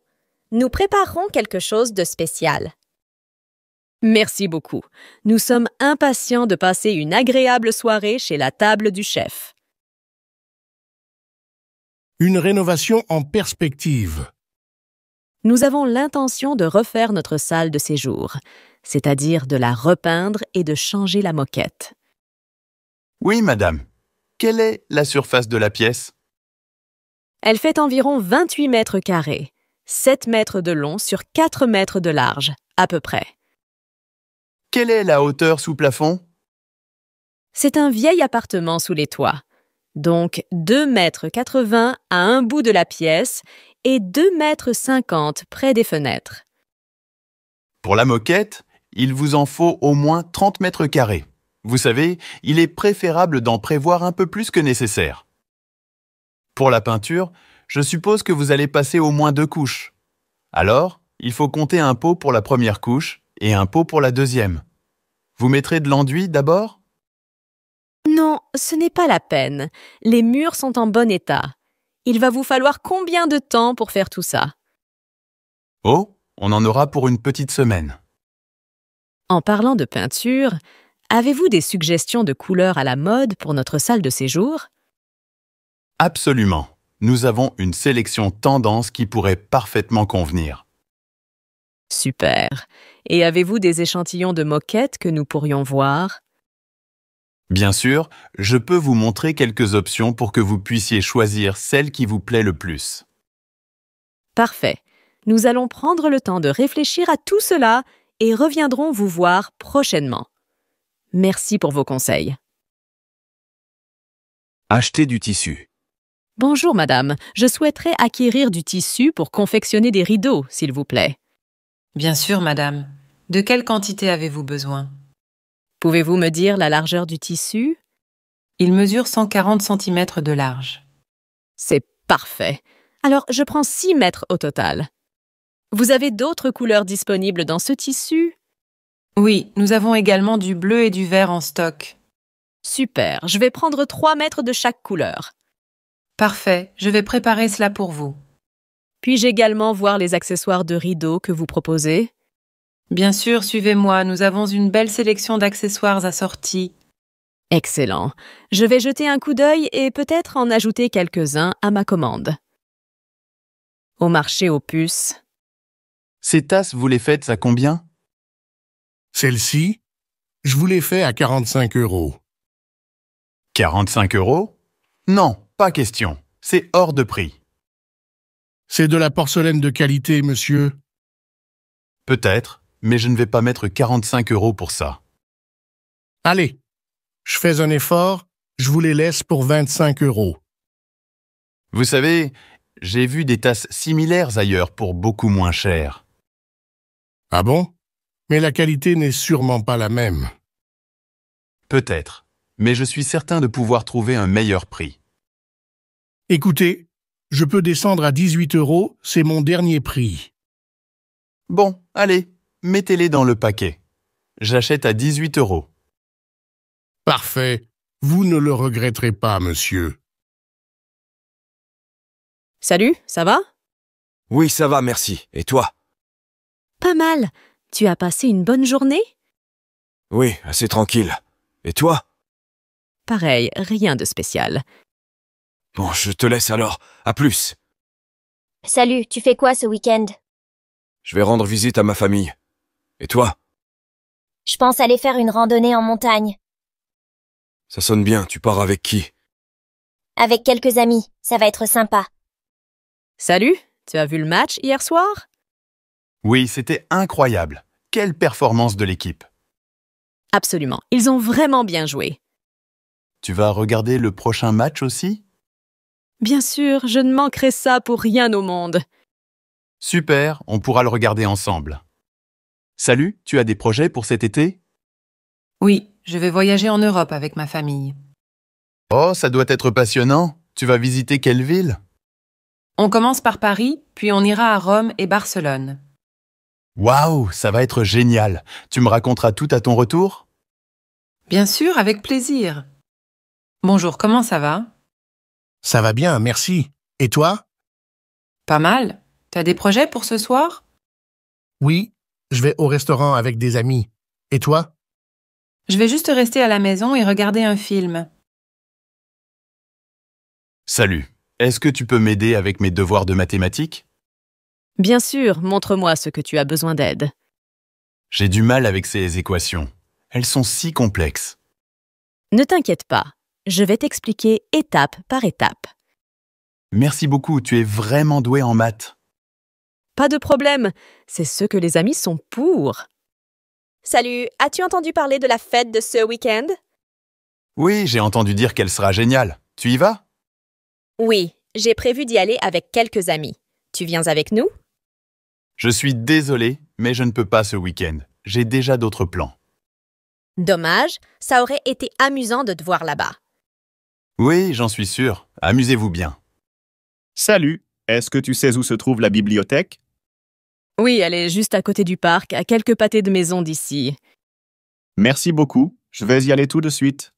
Nous préparerons quelque chose de spécial. Merci beaucoup. Nous sommes impatients de passer une agréable soirée chez la table du chef. Une rénovation en perspective. Nous avons l'intention de refaire notre salle de séjour, c'est-à-dire de la repeindre et de changer la moquette. Oui, madame. Quelle est la surface de la pièce elle fait environ 28 mètres carrés, 7 mètres de long sur 4 mètres de large, à peu près. Quelle est la hauteur sous plafond C'est un vieil appartement sous les toits, donc 2 mètres 80 à un bout de la pièce et 2 mètres 50 près des fenêtres. Pour la moquette, il vous en faut au moins 30 mètres carrés. Vous savez, il est préférable d'en prévoir un peu plus que nécessaire. Pour la peinture, je suppose que vous allez passer au moins deux couches. Alors, il faut compter un pot pour la première couche et un pot pour la deuxième. Vous mettrez de l'enduit d'abord Non, ce n'est pas la peine. Les murs sont en bon état. Il va vous falloir combien de temps pour faire tout ça Oh, on en aura pour une petite semaine. En parlant de peinture, avez-vous des suggestions de couleurs à la mode pour notre salle de séjour Absolument. Nous avons une sélection tendance qui pourrait parfaitement convenir. Super. Et avez-vous des échantillons de moquettes que nous pourrions voir Bien sûr, je peux vous montrer quelques options pour que vous puissiez choisir celle qui vous plaît le plus. Parfait. Nous allons prendre le temps de réfléchir à tout cela et reviendrons vous voir prochainement. Merci pour vos conseils. Acheter du tissu. Bonjour, madame, je souhaiterais acquérir du tissu pour confectionner des rideaux, s'il vous plaît. Bien sûr, madame. De quelle quantité avez-vous besoin Pouvez-vous me dire la largeur du tissu Il mesure 140 cm de large. C'est parfait. Alors, je prends 6 mètres au total. Vous avez d'autres couleurs disponibles dans ce tissu Oui, nous avons également du bleu et du vert en stock. Super, je vais prendre 3 mètres de chaque couleur. Parfait, je vais préparer cela pour vous. Puis-je également voir les accessoires de rideaux que vous proposez Bien sûr, suivez-moi, nous avons une belle sélection d'accessoires assortis. Excellent. Je vais jeter un coup d'œil et peut-être en ajouter quelques-uns à ma commande. Au marché aux puces. Ces tasses, vous les faites à combien Celle-ci, je vous les fais à 45 euros. 45 euros Non, pas question. C'est hors de prix. C'est de la porcelaine de qualité, monsieur. Peut-être, mais je ne vais pas mettre 45 euros pour ça. Allez, je fais un effort, je vous les laisse pour 25 euros. Vous savez, j'ai vu des tasses similaires ailleurs pour beaucoup moins cher. Ah bon Mais la qualité n'est sûrement pas la même. Peut-être, mais je suis certain de pouvoir trouver un meilleur prix. Écoutez, je peux descendre à 18 euros, c'est mon dernier prix. Bon, allez, mettez-les dans le paquet. J'achète à 18 euros. Parfait. Vous ne le regretterez pas, monsieur. Salut, ça va Oui, ça va, merci. Et toi Pas mal. Tu as passé une bonne journée Oui, assez tranquille. Et toi Pareil, rien de spécial. Bon, je te laisse alors. À plus. Salut, tu fais quoi ce week-end Je vais rendre visite à ma famille. Et toi Je pense aller faire une randonnée en montagne. Ça sonne bien, tu pars avec qui Avec quelques amis, ça va être sympa. Salut, tu as vu le match hier soir Oui, c'était incroyable. Quelle performance de l'équipe Absolument, ils ont vraiment bien joué. Tu vas regarder le prochain match aussi Bien sûr, je ne manquerai ça pour rien au monde. Super, on pourra le regarder ensemble. Salut, tu as des projets pour cet été Oui, je vais voyager en Europe avec ma famille. Oh, ça doit être passionnant. Tu vas visiter quelle ville On commence par Paris, puis on ira à Rome et Barcelone. Waouh, ça va être génial. Tu me raconteras tout à ton retour Bien sûr, avec plaisir. Bonjour, comment ça va ça va bien, merci. Et toi Pas mal. T'as des projets pour ce soir Oui, je vais au restaurant avec des amis. Et toi Je vais juste rester à la maison et regarder un film. Salut. Est-ce que tu peux m'aider avec mes devoirs de mathématiques Bien sûr, montre-moi ce que tu as besoin d'aide. J'ai du mal avec ces équations. Elles sont si complexes. Ne t'inquiète pas, je vais t'expliquer étape par étape. Merci beaucoup, tu es vraiment doué en maths. Pas de problème, c'est ce que les amis sont pour. Salut, as-tu entendu parler de la fête de ce week-end Oui, j'ai entendu dire qu'elle sera géniale. Tu y vas Oui, j'ai prévu d'y aller avec quelques amis. Tu viens avec nous Je suis désolé, mais je ne peux pas ce week-end. J'ai déjà d'autres plans. Dommage, ça aurait été amusant de te voir là-bas. Oui, j'en suis sûr. Amusez-vous bien. Salut, est-ce que tu sais où se trouve la bibliothèque Oui, elle est juste à côté du parc, à quelques pâtés de maison d'ici. Merci beaucoup, je vais y aller tout de suite.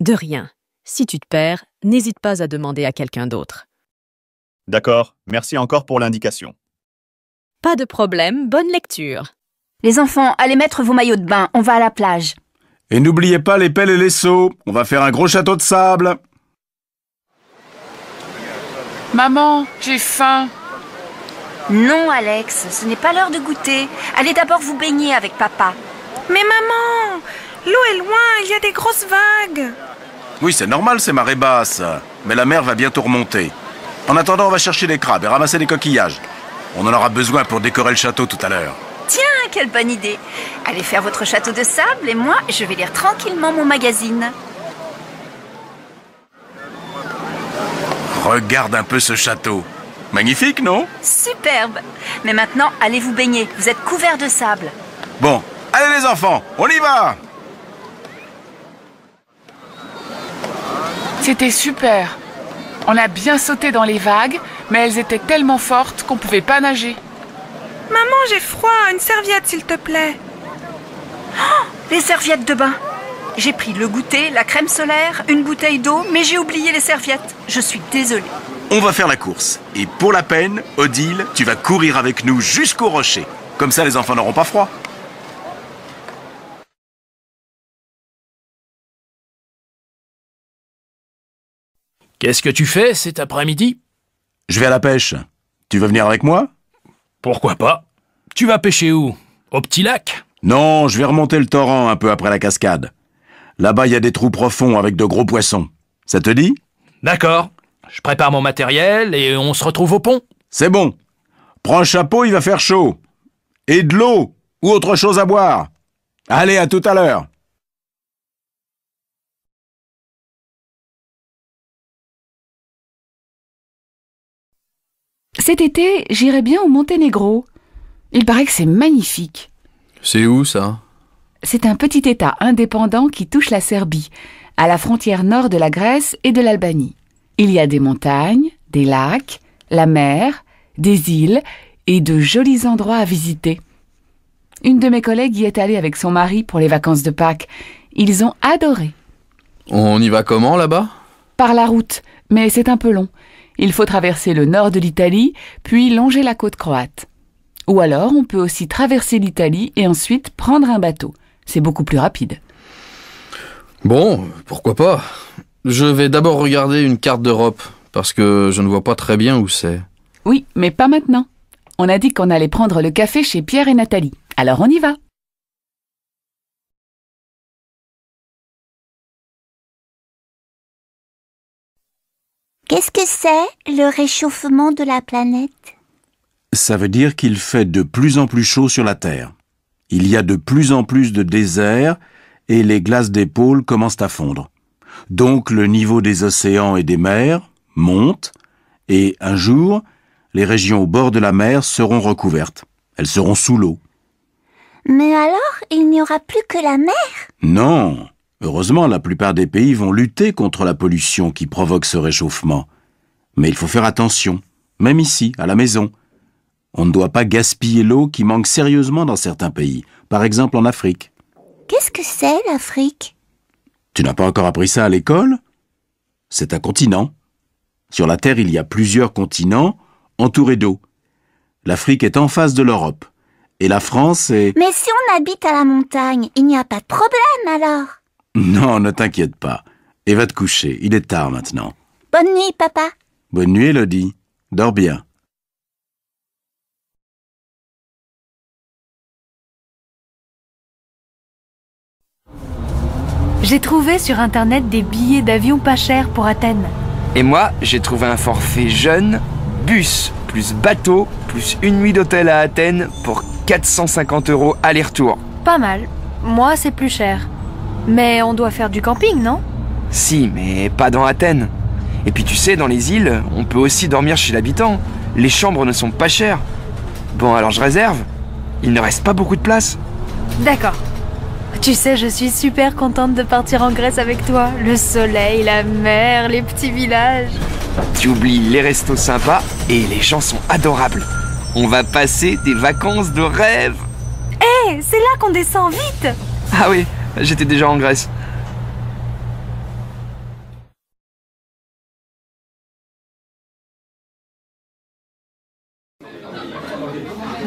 De rien. Si tu te perds, n'hésite pas à demander à quelqu'un d'autre. D'accord, merci encore pour l'indication. Pas de problème, bonne lecture. Les enfants, allez mettre vos maillots de bain, on va à la plage. Et n'oubliez pas les pelles et les seaux, on va faire un gros château de sable. Maman, j'ai faim. Non, Alex, ce n'est pas l'heure de goûter. Allez d'abord vous baigner avec papa. Mais maman, l'eau est loin, il y a des grosses vagues. Oui, c'est normal, c'est marée basse. Mais la mer va bientôt remonter. En attendant, on va chercher des crabes et ramasser des coquillages. On en aura besoin pour décorer le château tout à l'heure. Tiens, quelle bonne idée Allez faire votre château de sable et moi, je vais lire tranquillement mon magazine. Regarde un peu ce château. Magnifique, non Superbe Mais maintenant, allez vous baigner, vous êtes couverts de sable. Bon, allez les enfants, on y va C'était super. On a bien sauté dans les vagues, mais elles étaient tellement fortes qu'on ne pouvait pas nager. Maman, j'ai froid. Une serviette, s'il te plaît. Oh, les serviettes de bain. J'ai pris le goûter, la crème solaire, une bouteille d'eau, mais j'ai oublié les serviettes. Je suis désolée. On va faire la course. Et pour la peine, Odile, tu vas courir avec nous jusqu'au rocher. Comme ça, les enfants n'auront pas froid. Qu'est-ce que tu fais cet après-midi Je vais à la pêche. Tu veux venir avec moi pourquoi pas Tu vas pêcher où Au petit lac Non, je vais remonter le torrent un peu après la cascade. Là-bas, il y a des trous profonds avec de gros poissons. Ça te dit D'accord. Je prépare mon matériel et on se retrouve au pont. C'est bon. Prends un chapeau, il va faire chaud. Et de l'eau ou autre chose à boire. Allez, à tout à l'heure. Cet été, j'irai bien au Monténégro. Il paraît que c'est magnifique. C'est où ça C'est un petit État indépendant qui touche la Serbie, à la frontière nord de la Grèce et de l'Albanie. Il y a des montagnes, des lacs, la mer, des îles et de jolis endroits à visiter. Une de mes collègues y est allée avec son mari pour les vacances de Pâques. Ils ont adoré. On y va comment là-bas Par la route, mais c'est un peu long. Il faut traverser le nord de l'Italie, puis longer la côte croate. Ou alors, on peut aussi traverser l'Italie et ensuite prendre un bateau. C'est beaucoup plus rapide. Bon, pourquoi pas Je vais d'abord regarder une carte d'Europe, parce que je ne vois pas très bien où c'est. Oui, mais pas maintenant. On a dit qu'on allait prendre le café chez Pierre et Nathalie. Alors on y va. Qu'est-ce que c'est le réchauffement de la planète Ça veut dire qu'il fait de plus en plus chaud sur la Terre. Il y a de plus en plus de déserts et les glaces des pôles commencent à fondre. Donc le niveau des océans et des mers monte et un jour, les régions au bord de la mer seront recouvertes. Elles seront sous l'eau. Mais alors, il n'y aura plus que la mer Non, Heureusement, la plupart des pays vont lutter contre la pollution qui provoque ce réchauffement. Mais il faut faire attention, même ici, à la maison. On ne doit pas gaspiller l'eau qui manque sérieusement dans certains pays, par exemple en Afrique. Qu'est-ce que c'est l'Afrique Tu n'as pas encore appris ça à l'école C'est un continent. Sur la Terre, il y a plusieurs continents entourés d'eau. L'Afrique est en face de l'Europe. Et la France est... Mais si on habite à la montagne, il n'y a pas de problème alors non, ne t'inquiète pas. Et va te coucher, il est tard maintenant. Bonne nuit, papa. Bonne nuit, Elodie. Dors bien. J'ai trouvé sur internet des billets d'avion pas chers pour Athènes. Et moi, j'ai trouvé un forfait jeune, bus, plus bateau, plus une nuit d'hôtel à Athènes pour 450 euros aller-retour. Pas mal. Moi, c'est plus cher. Mais on doit faire du camping, non Si, mais pas dans Athènes. Et puis tu sais, dans les îles, on peut aussi dormir chez l'habitant. Les chambres ne sont pas chères. Bon, alors je réserve. Il ne reste pas beaucoup de place. D'accord. Tu sais, je suis super contente de partir en Grèce avec toi. Le soleil, la mer, les petits villages. Tu oublies les restos sympas et les gens sont adorables. On va passer des vacances de rêve. Hé, eh, c'est là qu'on descend vite. Ah oui, J'étais déjà en Grèce.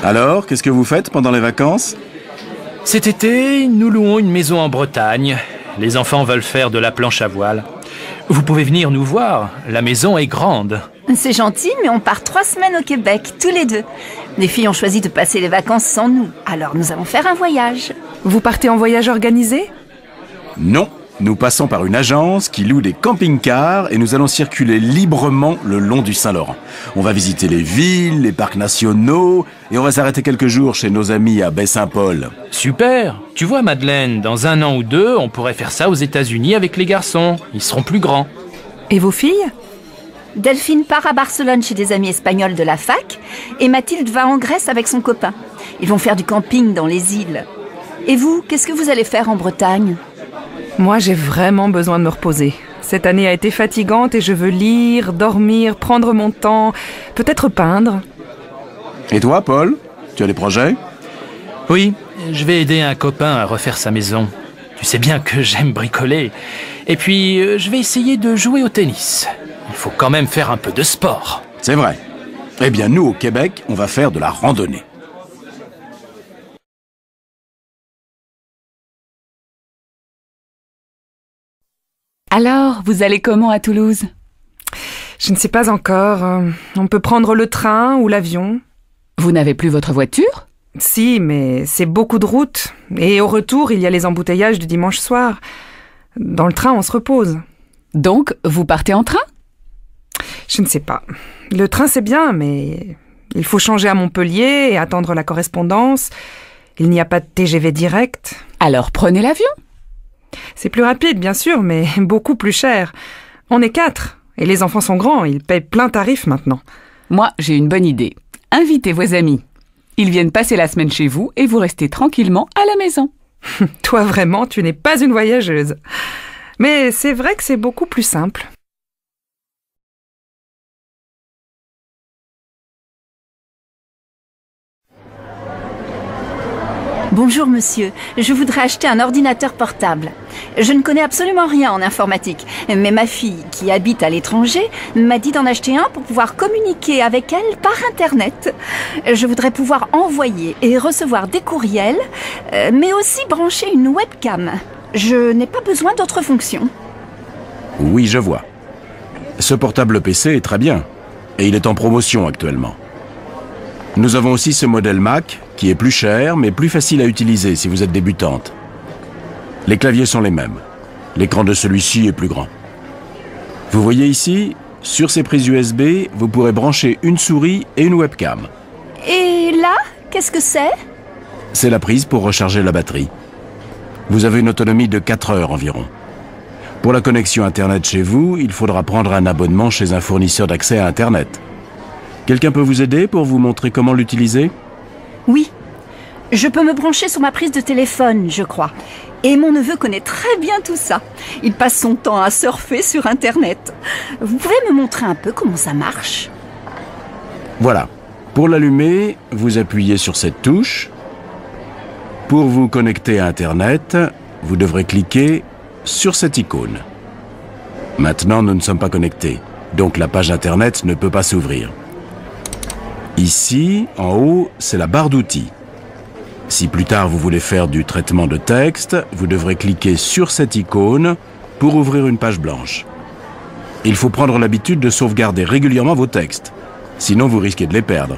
Alors, qu'est-ce que vous faites pendant les vacances Cet été, nous louons une maison en Bretagne. Les enfants veulent faire de la planche à voile. Vous pouvez venir nous voir, la maison est grande. C'est gentil, mais on part trois semaines au Québec, tous les deux. Les filles ont choisi de passer les vacances sans nous, alors nous allons faire un voyage. Vous partez en voyage organisé Non, nous passons par une agence qui loue des camping-cars et nous allons circuler librement le long du Saint-Laurent. On va visiter les villes, les parcs nationaux et on va s'arrêter quelques jours chez nos amis à Baie-Saint-Paul. Super Tu vois Madeleine, dans un an ou deux, on pourrait faire ça aux États-Unis avec les garçons. Ils seront plus grands. Et vos filles Delphine part à Barcelone chez des amis espagnols de la fac et Mathilde va en Grèce avec son copain. Ils vont faire du camping dans les îles. Et vous, qu'est-ce que vous allez faire en Bretagne Moi, j'ai vraiment besoin de me reposer. Cette année a été fatigante et je veux lire, dormir, prendre mon temps, peut-être peindre. Et toi, Paul Tu as des projets Oui, je vais aider un copain à refaire sa maison. Tu sais bien que j'aime bricoler. Et puis, euh, je vais essayer de jouer au tennis. Il faut quand même faire un peu de sport. C'est vrai. Eh bien, nous, au Québec, on va faire de la randonnée. Alors, vous allez comment à Toulouse Je ne sais pas encore. Euh, on peut prendre le train ou l'avion. Vous n'avez plus votre voiture Si, mais c'est beaucoup de route. Et au retour, il y a les embouteillages du dimanche soir. Dans le train, on se repose. Donc, vous partez en train Je ne sais pas. Le train, c'est bien, mais il faut changer à Montpellier et attendre la correspondance. Il n'y a pas de TGV direct. Alors prenez l'avion. C'est plus rapide, bien sûr, mais beaucoup plus cher. On est quatre, et les enfants sont grands, ils payent plein tarif maintenant. Moi, j'ai une bonne idée. Invitez vos amis. Ils viennent passer la semaine chez vous et vous restez tranquillement à la maison. Toi vraiment, tu n'es pas une voyageuse. Mais c'est vrai que c'est beaucoup plus simple. Bonjour monsieur, je voudrais acheter un ordinateur portable. Je ne connais absolument rien en informatique, mais ma fille, qui habite à l'étranger, m'a dit d'en acheter un pour pouvoir communiquer avec elle par Internet. Je voudrais pouvoir envoyer et recevoir des courriels, euh, mais aussi brancher une webcam. Je n'ai pas besoin d'autres fonctions. Oui, je vois. Ce portable PC est très bien, et il est en promotion actuellement. Nous avons aussi ce modèle Mac, qui est plus cher, mais plus facile à utiliser si vous êtes débutante. Les claviers sont les mêmes. L'écran de celui-ci est plus grand. Vous voyez ici, sur ces prises USB, vous pourrez brancher une souris et une webcam. Et là, qu'est-ce que c'est C'est la prise pour recharger la batterie. Vous avez une autonomie de 4 heures environ. Pour la connexion Internet chez vous, il faudra prendre un abonnement chez un fournisseur d'accès à Internet. Quelqu'un peut vous aider pour vous montrer comment l'utiliser Oui. Je peux me brancher sur ma prise de téléphone, je crois. Et mon neveu connaît très bien tout ça. Il passe son temps à surfer sur Internet. Vous pouvez me montrer un peu comment ça marche Voilà. Pour l'allumer, vous appuyez sur cette touche. Pour vous connecter à Internet, vous devrez cliquer sur cette icône. Maintenant, nous ne sommes pas connectés, donc la page Internet ne peut pas s'ouvrir. Ici, en haut, c'est la barre d'outils. Si plus tard vous voulez faire du traitement de texte, vous devrez cliquer sur cette icône pour ouvrir une page blanche. Il faut prendre l'habitude de sauvegarder régulièrement vos textes, sinon vous risquez de les perdre.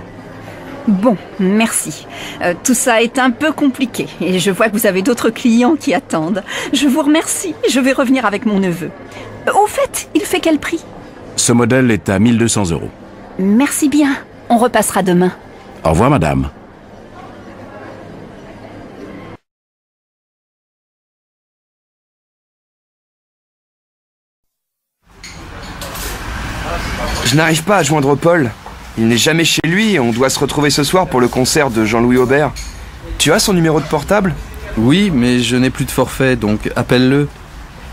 Bon, merci. Euh, tout ça est un peu compliqué et je vois que vous avez d'autres clients qui attendent. Je vous remercie, je vais revenir avec mon neveu. Euh, au fait, il fait quel prix Ce modèle est à 1200 euros. Merci bien. On repassera demain. Au revoir, madame. Je n'arrive pas à joindre Paul. Il n'est jamais chez lui et on doit se retrouver ce soir pour le concert de Jean-Louis Aubert. Tu as son numéro de portable Oui, mais je n'ai plus de forfait, donc appelle-le.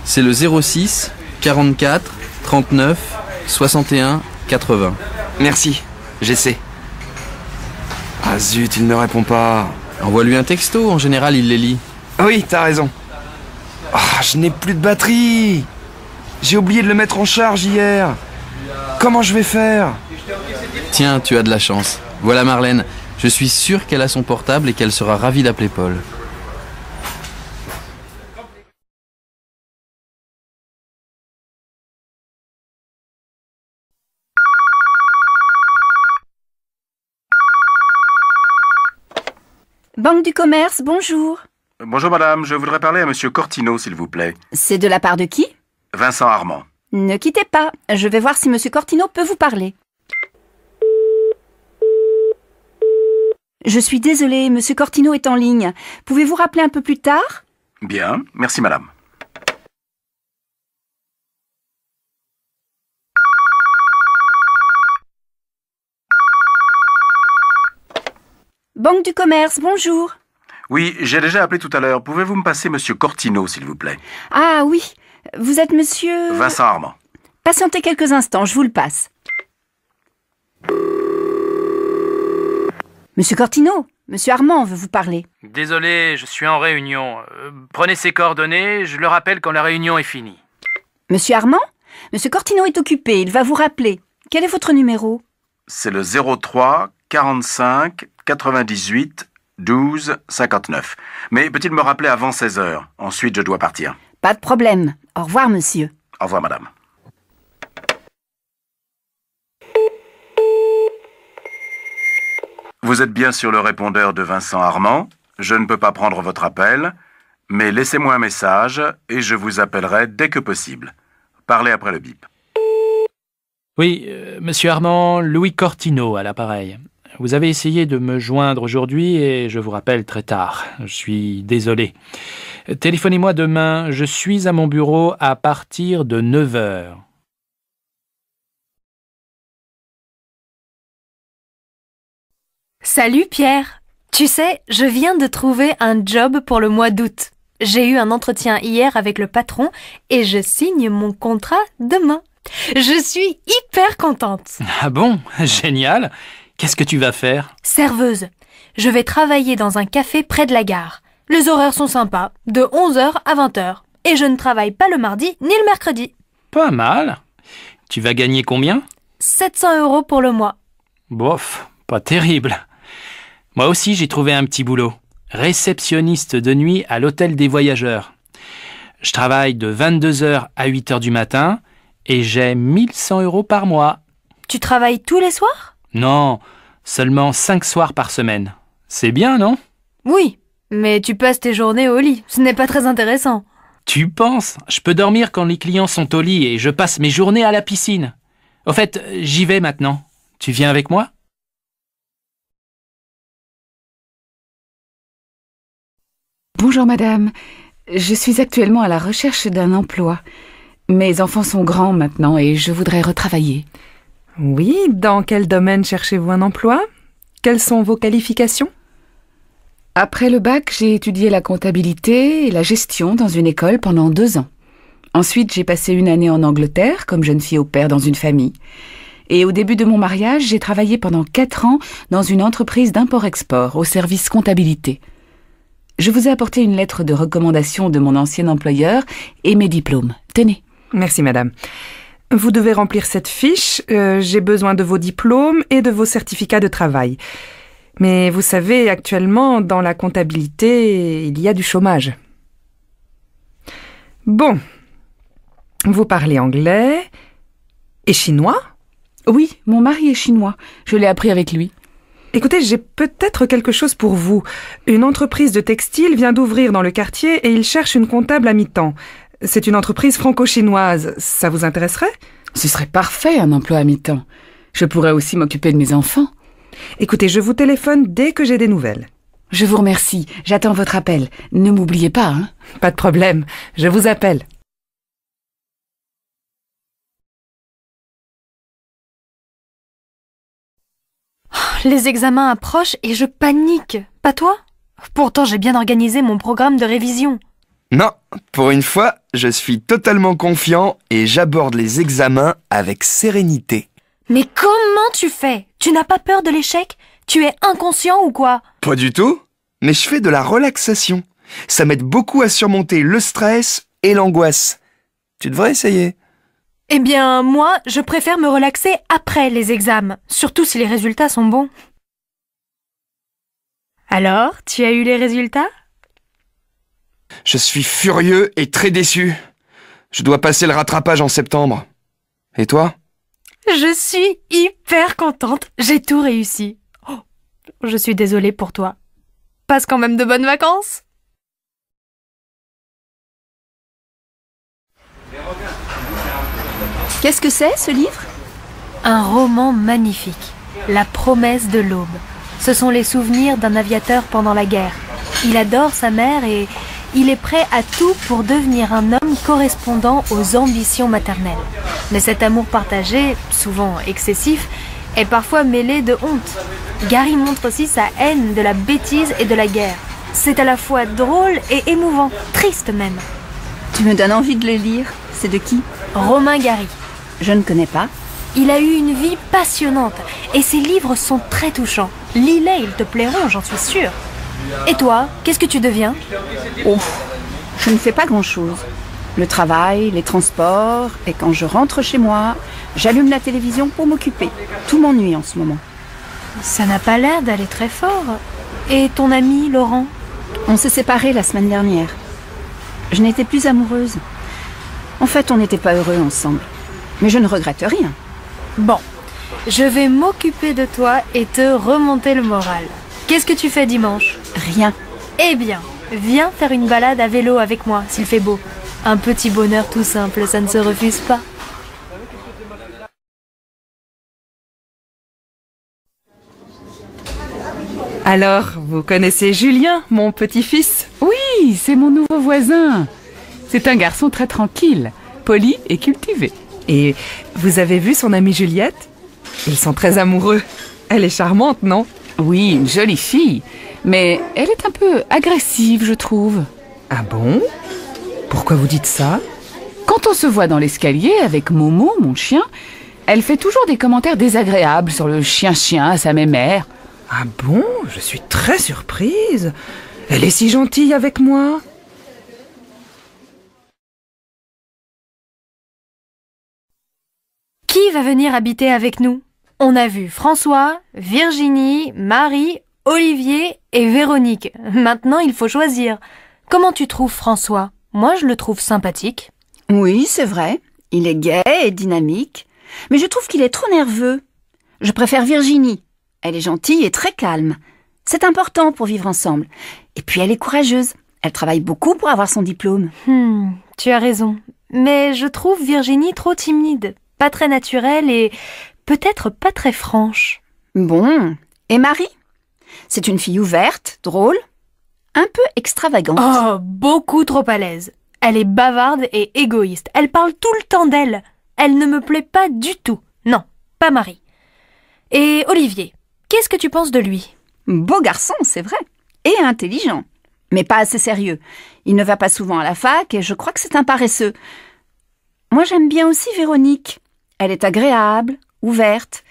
C'est le 06 44 39 61 80. Merci. J'essaie. Ah zut, il ne répond pas. Envoie-lui un texto, en général il les lit. Ah oui, t'as raison. Ah, je n'ai plus de batterie. J'ai oublié de le mettre en charge hier. Comment je vais faire Tiens, tu as de la chance. Voilà Marlène. Je suis sûr qu'elle a son portable et qu'elle sera ravie d'appeler Paul. Banque du Commerce, bonjour. Bonjour madame, je voudrais parler à monsieur Cortino, s'il vous plaît. C'est de la part de qui Vincent Armand. Ne quittez pas, je vais voir si monsieur Cortino peut vous parler. Je suis désolée, monsieur Cortino est en ligne. Pouvez-vous rappeler un peu plus tard Bien, merci madame. Banque du commerce, bonjour. Oui, j'ai déjà appelé tout à l'heure. Pouvez-vous me passer monsieur Cortino, s'il vous plaît Ah oui, vous êtes monsieur... Vincent Armand. Patientez quelques instants, je vous le passe. Monsieur Cortino, monsieur Armand veut vous parler. Désolé, je suis en réunion. Euh, prenez ses coordonnées, je le rappelle quand la réunion est finie. Monsieur Armand Monsieur Cortino est occupé, il va vous rappeler. Quel est votre numéro C'est le 03 45 98 12 59. Mais peut-il me rappeler avant 16 heures Ensuite, je dois partir. Pas de problème. Au revoir, monsieur. Au revoir, madame. Vous êtes bien sur le répondeur de Vincent Armand. Je ne peux pas prendre votre appel, mais laissez-moi un message et je vous appellerai dès que possible. Parlez après le bip. Oui, euh, monsieur Armand, Louis Cortino à l'appareil. Vous avez essayé de me joindre aujourd'hui et je vous rappelle très tard. Je suis désolé. Téléphonez-moi demain, je suis à mon bureau à partir de 9 h Salut Pierre Tu sais, je viens de trouver un job pour le mois d'août. J'ai eu un entretien hier avec le patron et je signe mon contrat demain. Je suis hyper contente. Ah bon Génial Qu'est-ce que tu vas faire Serveuse. Je vais travailler dans un café près de la gare. Les horaires sont sympas, de 11h à 20h. Et je ne travaille pas le mardi ni le mercredi. Pas mal. Tu vas gagner combien 700 euros pour le mois. Bof, pas terrible. Moi aussi j'ai trouvé un petit boulot. Réceptionniste de nuit à l'hôtel des voyageurs. Je travaille de 22h à 8h du matin et j'ai 1100 euros par mois. Tu travailles tous les soirs non, seulement cinq soirs par semaine. C'est bien, non Oui, mais tu passes tes journées au lit. Ce n'est pas très intéressant. Tu penses Je peux dormir quand les clients sont au lit et je passe mes journées à la piscine. Au fait, j'y vais maintenant. Tu viens avec moi Bonjour madame. Je suis actuellement à la recherche d'un emploi. Mes enfants sont grands maintenant et je voudrais retravailler. Oui, dans quel domaine cherchez-vous un emploi Quelles sont vos qualifications Après le bac, j'ai étudié la comptabilité et la gestion dans une école pendant deux ans. Ensuite, j'ai passé une année en Angleterre comme jeune fille au père dans une famille. Et au début de mon mariage, j'ai travaillé pendant quatre ans dans une entreprise d'import-export au service comptabilité. Je vous ai apporté une lettre de recommandation de mon ancien employeur et mes diplômes. Tenez. Merci, madame. Vous devez remplir cette fiche, euh, j'ai besoin de vos diplômes et de vos certificats de travail. Mais vous savez, actuellement, dans la comptabilité, il y a du chômage. Bon. Vous parlez anglais et chinois Oui, mon mari est chinois. Je l'ai appris avec lui. Écoutez, j'ai peut-être quelque chose pour vous. Une entreprise de textile vient d'ouvrir dans le quartier et il cherche une comptable à mi-temps. C'est une entreprise franco-chinoise. Ça vous intéresserait Ce serait parfait, un emploi à mi-temps. Je pourrais aussi m'occuper de mes enfants. Écoutez, je vous téléphone dès que j'ai des nouvelles. Je vous remercie. J'attends votre appel. Ne m'oubliez pas, hein. Pas de problème. Je vous appelle. Oh, les examens approchent et je panique. Pas toi Pourtant, j'ai bien organisé mon programme de révision. Non, pour une fois, je suis totalement confiant et j'aborde les examens avec sérénité. Mais comment tu fais Tu n'as pas peur de l'échec Tu es inconscient ou quoi Pas du tout, mais je fais de la relaxation. Ça m'aide beaucoup à surmonter le stress et l'angoisse. Tu devrais essayer. Eh bien, moi, je préfère me relaxer après les examens, surtout si les résultats sont bons. Alors, tu as eu les résultats je suis furieux et très déçu. Je dois passer le rattrapage en septembre. Et toi Je suis hyper contente. J'ai tout réussi. Oh, je suis désolée pour toi. Passe quand même de bonnes vacances. Qu'est-ce que c'est ce livre Un roman magnifique. La promesse de l'aube. Ce sont les souvenirs d'un aviateur pendant la guerre. Il adore sa mère et il est prêt à tout pour devenir un homme correspondant aux ambitions maternelles. Mais cet amour partagé, souvent excessif, est parfois mêlé de honte. Gary montre aussi sa haine de la bêtise et de la guerre. C'est à la fois drôle et émouvant, triste même. Tu me donnes envie de le lire. C'est de qui Romain Gary. Je ne connais pas. Il a eu une vie passionnante et ses livres sont très touchants. Lis-les, ils te plairont, j'en suis sûre. Et toi, qu'est-ce que tu deviens Oh, je ne fais pas grand-chose. Le travail, les transports, et quand je rentre chez moi, j'allume la télévision pour m'occuper. Tout m'ennuie en ce moment. Ça n'a pas l'air d'aller très fort. Et ton ami, Laurent On s'est séparés la semaine dernière. Je n'étais plus amoureuse. En fait, on n'était pas heureux ensemble. Mais je ne regrette rien. Bon, je vais m'occuper de toi et te remonter le moral. Qu'est-ce que tu fais dimanche Rien. Eh bien, viens faire une balade à vélo avec moi s'il fait beau. Un petit bonheur tout simple, ça ne se refuse pas. Alors, vous connaissez Julien, mon petit-fils Oui, c'est mon nouveau voisin. C'est un garçon très tranquille, poli et cultivé. Et vous avez vu son amie Juliette Ils sont très amoureux. Elle est charmante, non oui, une jolie fille. Mais elle est un peu agressive, je trouve. Ah bon Pourquoi vous dites ça Quand on se voit dans l'escalier avec Momo, mon chien, elle fait toujours des commentaires désagréables sur le chien-chien à sa mémère. Ah bon Je suis très surprise. Elle est si gentille avec moi. Qui va venir habiter avec nous on a vu François, Virginie, Marie, Olivier et Véronique. Maintenant, il faut choisir. Comment tu trouves François Moi, je le trouve sympathique. Oui, c'est vrai. Il est gai et dynamique. Mais je trouve qu'il est trop nerveux. Je préfère Virginie. Elle est gentille et très calme. C'est important pour vivre ensemble. Et puis, elle est courageuse. Elle travaille beaucoup pour avoir son diplôme. Hmm, tu as raison. Mais je trouve Virginie trop timide, pas très naturelle et peut-être pas très franche. Bon, et Marie C'est une fille ouverte, drôle, un peu extravagante. Oh, beaucoup trop à l'aise. Elle est bavarde et égoïste. Elle parle tout le temps d'elle. Elle ne me plaît pas du tout. Non, pas Marie. Et Olivier, qu'est-ce que tu penses de lui Beau garçon, c'est vrai. Et intelligent. Mais pas assez sérieux. Il ne va pas souvent à la fac et je crois que c'est un paresseux. Moi j'aime bien aussi Véronique. Elle est agréable, ouverte.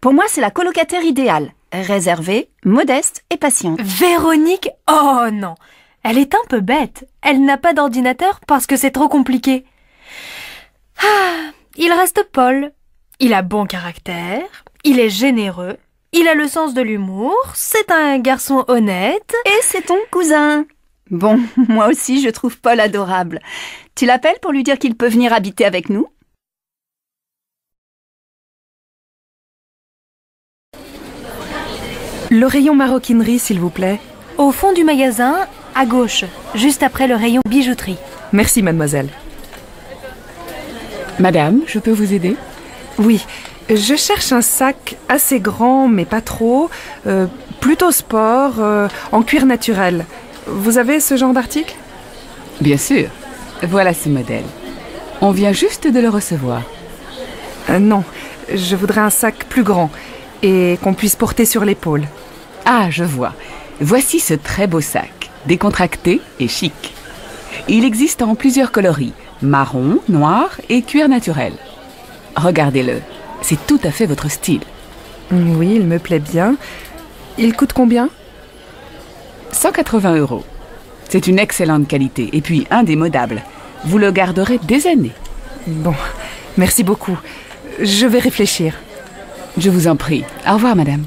Pour moi, c'est la colocataire idéale, réservée, modeste et patiente. Véronique Oh non Elle est un peu bête. Elle n'a pas d'ordinateur parce que c'est trop compliqué. Ah Il reste Paul. Il a bon caractère, il est généreux, il a le sens de l'humour, c'est un garçon honnête. Et c'est ton cousin. Bon, moi aussi je trouve Paul adorable. Tu l'appelles pour lui dire qu'il peut venir habiter avec nous Le rayon maroquinerie, s'il vous plaît. Au fond du magasin, à gauche, juste après le rayon bijouterie. Merci, mademoiselle. Madame, je peux vous aider Oui, je cherche un sac assez grand, mais pas trop, euh, plutôt sport, euh, en cuir naturel. Vous avez ce genre d'article Bien sûr. Voilà ce modèle. On vient juste de le recevoir. Euh, non, je voudrais un sac plus grand et qu'on puisse porter sur l'épaule. Ah, je vois. Voici ce très beau sac, décontracté et chic. Il existe en plusieurs coloris, marron, noir et cuir naturel. Regardez-le, c'est tout à fait votre style. Mm, oui, il me plaît bien. Il coûte combien 180 euros. C'est une excellente qualité et puis indémodable. Vous le garderez des années. Bon, merci beaucoup. Je vais réfléchir. Je vous en prie. Au revoir, madame.